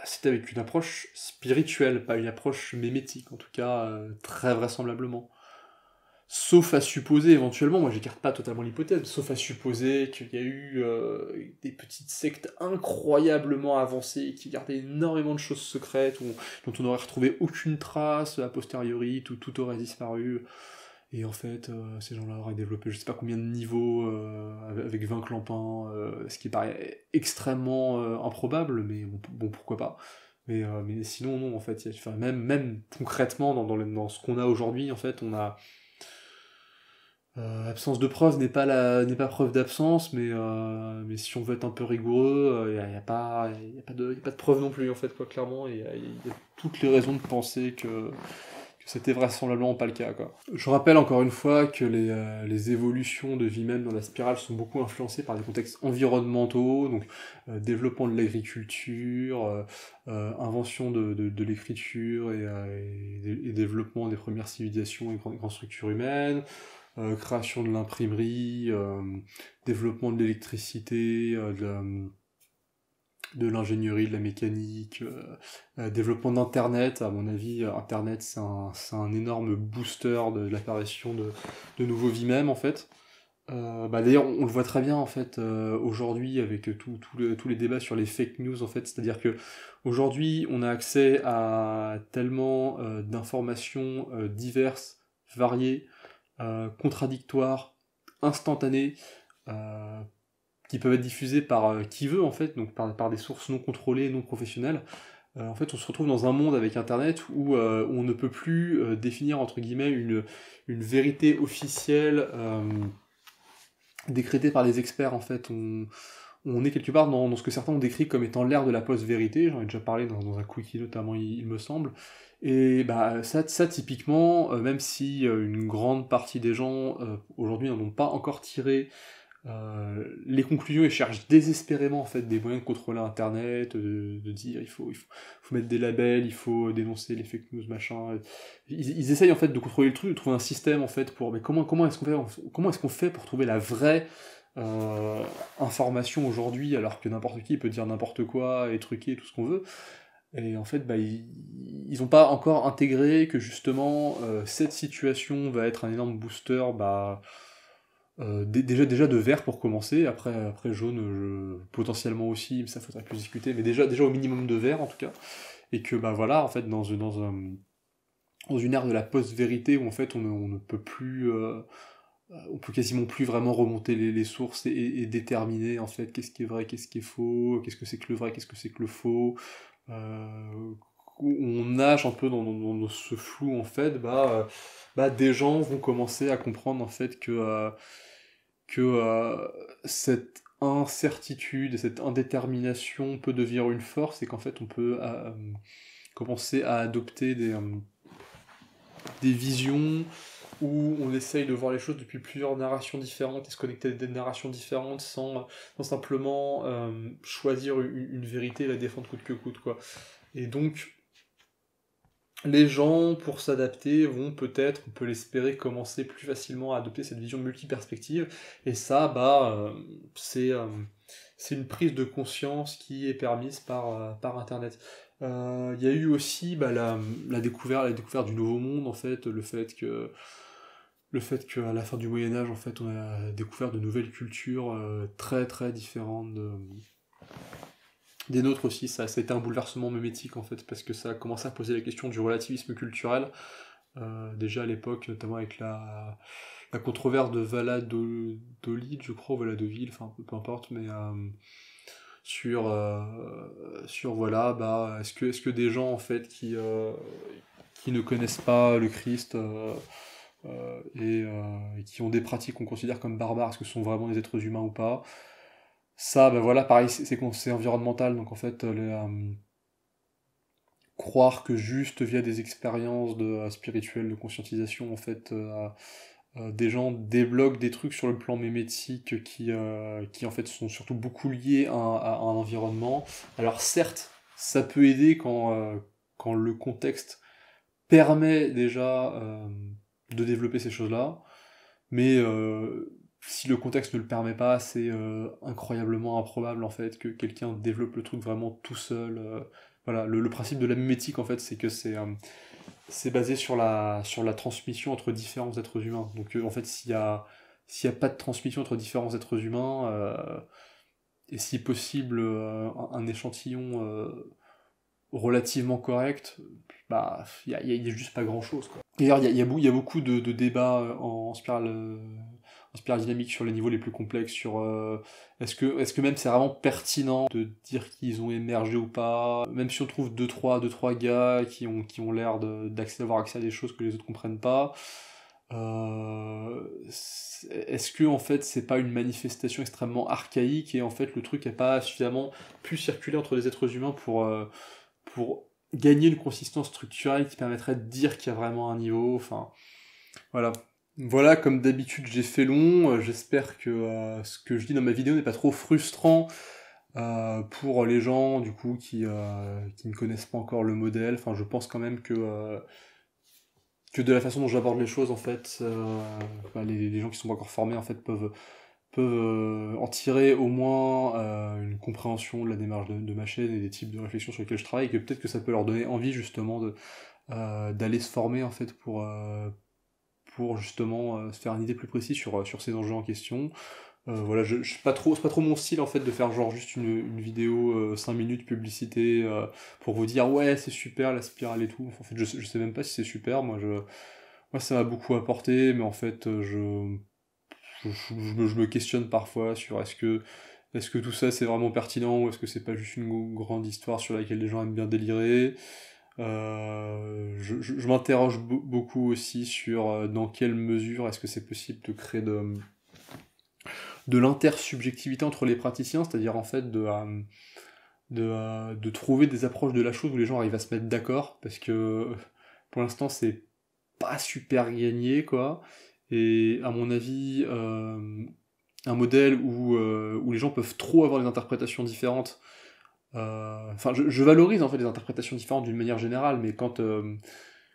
c'était avec une approche spirituelle, pas une approche mémétique en tout cas très vraisemblablement. Sauf à supposer éventuellement, moi j'écarte pas totalement l'hypothèse, sauf à supposer qu'il y a eu euh, des petites sectes incroyablement avancées qui gardaient énormément de choses secrètes, dont on n'aurait retrouvé aucune trace a posteriori, tout, tout aurait disparu. Et en fait, euh, ces gens-là auraient développé je sais pas combien de niveaux euh, avec 20 clampins, ce qui paraît extrêmement improbable, mais bon, pourquoi pas. Mais, mais, sinon, non, en fait, même, même concrètement, dans, dans ce qu'on a aujourd'hui, en fait, on a L'absence euh, absence de preuve n'est pas pas preuve d'absence, mais euh, mais si on veut être un peu rigoureux, il euh, n'y a, pas y a de y a pas de preuve non plus en fait clairement. Il y, a toutes les raisons de penser que que c'était vraisemblablement pas le cas quoi. Je rappelle encore une fois que les, les évolutions de vie même dans la spirale sont beaucoup influencées par des contextes environnementaux, donc développement de l'agriculture, invention de, de, l'écriture et, développement des premières civilisations et grandes structures humaines. Euh, création de l'imprimerie, euh, développement de l'électricité, euh, de, l'ingénierie, de la mécanique, développement d'Internet. À mon avis, Internet, c'est un, un, énorme booster de, l'apparition de, de, nouveaux vies même, en fait. bah d'ailleurs, on, le voit très bien en fait aujourd'hui avec tout, tous les débats sur les fake news en fait, c'est-à-dire que aujourd'hui on a accès à tellement d'informations diverses, variées, euh, contradictoires, instantanées, euh, qui peuvent être diffusées par euh, qui veut en fait, donc par, des sources non contrôlées, non professionnelles. en fait, on se retrouve dans un monde avec Internet où on ne peut plus définir entre guillemets une, une vérité officielle décrétée par les experts. En fait, on est quelque part dans, ce que certains ont décrit comme étant l'ère de la post-vérité, j'en ai déjà parlé dans, dans un quickie notamment, il, me semble, et bah, ça, ça typiquement, euh, même si euh, une grande partie des gens euh, aujourd'hui n'en ont pas encore tiré les conclusions et cherchent désespérément en fait, des moyens de contrôler Internet, de, dire il faut, il faut, mettre des labels, il faut dénoncer les fake news, machin. Ils, essayent en fait de contrôler le truc, de trouver un système en fait pour mais comment, comment est-ce qu'on fait, comment est-ce qu'on fait pour trouver la vraie euh, information aujourd'hui, alors que n'importe qui peut dire n'importe quoi et truquer tout ce qu'on veut. Et en fait, bah, ils n'ont pas encore intégré que justement euh, cette situation va être un énorme booster. Bah, euh, déjà, déjà de vert pour commencer, après, après jaune potentiellement aussi, mais ça faudra plus discuter, mais déjà, déjà au minimum de vert en tout cas, et que bah voilà, en fait, dans, dans, un, dans une ère de la post-vérité où en fait on ne, on ne peut plus euh, euh, on peut quasiment plus vraiment remonter les, sources et, déterminer en fait qu'est-ce qui est vrai, qu'est-ce qui est faux, qu'est-ce que c'est que le vrai, qu'est-ce que c'est que le faux. Euh, on nage un peu dans, dans, ce flou en fait. Bah, euh, bah, des gens vont commencer à comprendre en fait que cette incertitude cette indétermination peut devenir une force et qu'en fait on peut commencer à adopter des visions où on essaye de voir les choses depuis plusieurs narrations différentes et se connecter à des narrations différentes sans, simplement euh, choisir une, vérité et la défendre coûte que coûte. Quoi. Et donc, les gens, pour s'adapter, vont peut-être, on peut l'espérer, commencer plus facilement à adopter cette vision multiperspective. Et ça, bah, euh, euh, c'est une prise de conscience qui est permise par, par Internet. Il y a eu aussi bah, la, découverte, la découverte du nouveau monde, en fait, le fait que le fait qu'à la fin du Moyen Âge, en fait, on a découvert de nouvelles cultures euh, très très différentes euh, des nôtres aussi. Ça, a été un bouleversement mémétique en fait, parce que ça a commencé à poser la question du relativisme culturel. Euh, déjà à l'époque, notamment avec la, la controverse de Valadolid, je crois, Valladolid, enfin peu importe, mais sur sur voilà, bah est-ce que est-ce que des gens en fait qui qui ne connaissent pas le Christ euh, euh, et, qui ont des pratiques qu'on considère comme barbares, est-ce que ce sont vraiment des êtres humains ou pas Ça, ben voilà, pareil, c'est environnemental, donc en fait, euh, les, croire que juste via des expériences de, spirituelles, de conscientisation, en fait, des gens débloquent des trucs sur le plan mémétique qui, qui en fait, sont surtout beaucoup liés à, à, un environnement. Alors certes, ça peut aider quand, quand le contexte permet déjà de développer ces choses-là. Mais euh, si le contexte ne le permet pas, c'est euh, incroyablement improbable en fait que quelqu'un développe le truc vraiment tout seul. Euh, voilà, le, principe de la mimétique en fait, c'est que c'est c'est basé sur la sur la transmission entre différents êtres humains. Donc en fait, s'il y a s'il n'y a pas de transmission entre différents êtres humains, et si possible un échantillon relativement correct, bah, il n'y a, a, juste pas grand chose. Quoi. D'ailleurs, il y, a beaucoup de, débats euh, euh, en, spirale dynamique sur les niveaux les plus complexes, sur euh, est-ce que, est que même c'est vraiment pertinent de dire qu'ils ont émergé ou pas, même si on trouve 2-3 deux, trois, deux, trois gars qui ont, qui ont l'air d'avoir accès à des choses que les autres comprennent pas, est-ce que en fait c'est pas une manifestation extrêmement archaïque et en fait le truc n'a pas suffisamment pu circuler entre les êtres humains pour, pour gagner une consistance structurelle qui permettrait de dire qu'il y a vraiment un niveau. Enfin, voilà. Voilà, comme d'habitude, j'ai fait long. Euh, j'espère que euh, ce que je dis dans ma vidéo n'est pas trop frustrant euh, pour les gens du coup qui, qui, ne connaissent pas encore le modèle. Enfin, je pense quand même que que de la façon dont j'aborde les choses, en fait, bah, les, les, gens qui sont pas encore formés en fait peuvent euh, en tirer au moins euh, une compréhension de la démarche de, ma chaîne et des types de réflexions sur lesquelles je travaille, et que peut-être que ça peut leur donner envie justement euh, d'aller se former en fait pour, pour justement se faire une idée plus précise sur, sur ces enjeux en question. voilà, je, je pas trop, c'est pas trop mon style en fait de faire genre juste une, vidéo cinq 5 minutes publicité pour vous dire ouais c'est super la spirale et tout. En fait, je, je sais même pas si c'est super. Moi, je, moi ça m'a beaucoup apporté, mais en fait je je, me questionne parfois sur est-ce que, tout ça c'est vraiment pertinent ou est-ce que c'est pas juste une grande histoire sur laquelle les gens aiment bien délirer. Euh, je, m'interroge beaucoup aussi sur euh, dans quelle mesure est-ce que c'est possible de créer de, l'intersubjectivité entre les praticiens, c'est-à-dire en fait de, euh, de, trouver des approches de la chose où les gens arrivent à se mettre d'accord, parce que pour l'instant c'est pas super gagné quoi. Et à mon avis, euh, un modèle euh, où, les gens peuvent trop avoir des interprétations différentes. Euh, enfin, je, valorise en fait les interprétations différentes d'une manière générale, mais quand,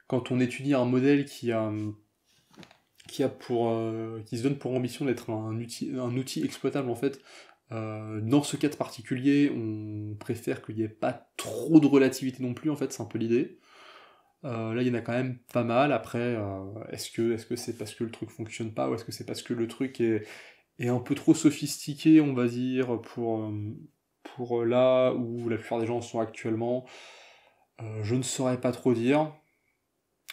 quand on étudie un modèle qui a, qui a pour qui se donne pour ambition d'être un outil, un outil exploitable en fait, dans ce cas particulier, on préfère qu'il n'y ait pas trop de relativité non plus, en fait, c'est un peu l'idée. Euh, là, il y en a quand même pas mal. Après, euh, est-ce que c'est -ce c'est parce que le truc fonctionne pas ou est-ce que c'est parce que le truc est, est, un peu trop sophistiqué, on va dire, pour, euh, pour là où la plupart des gens sont actuellement Je ne saurais pas trop dire.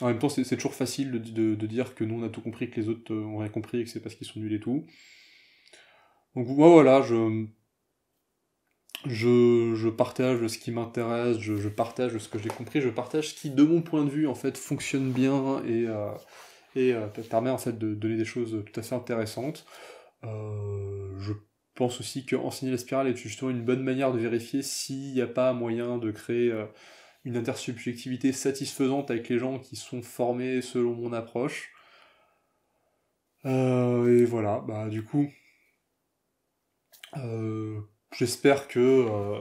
En même temps, c'est toujours facile de, dire que nous, on a tout compris, que les autres ont rien compris et que c'est parce qu'ils sont nuls et tout. Donc voilà, je je, je, partage ce qui m'intéresse, je, je, partage ce que j'ai compris, je partage ce qui, de mon point de vue, en fait, fonctionne bien et, euh, et euh, permet en fait de donner des choses tout à fait intéressantes. Euh, je pense aussi que enseigner la spirale est justement une bonne manière de vérifier s'il n'y a pas moyen de créer une intersubjectivité satisfaisante avec les gens qui sont formés selon mon approche. et voilà, bah du coup. Euh, j'espère que euh,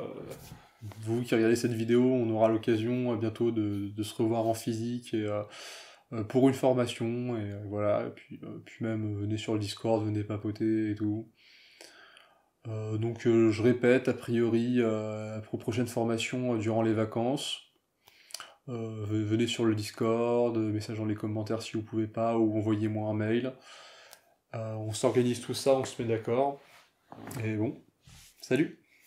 vous qui regardez cette vidéo, on aura l'occasion euh, bientôt de, se revoir en physique et euh, pour une formation et voilà puis, même venez sur le Discord, venez papoter et tout. donc je répète, a priori, pour prochaine formation durant les vacances, venez sur le Discord, message dans les commentaires si vous pouvez pas, ou envoyez-moi un mail. on s'organise tout ça, on se met d'accord. Et bon, Salut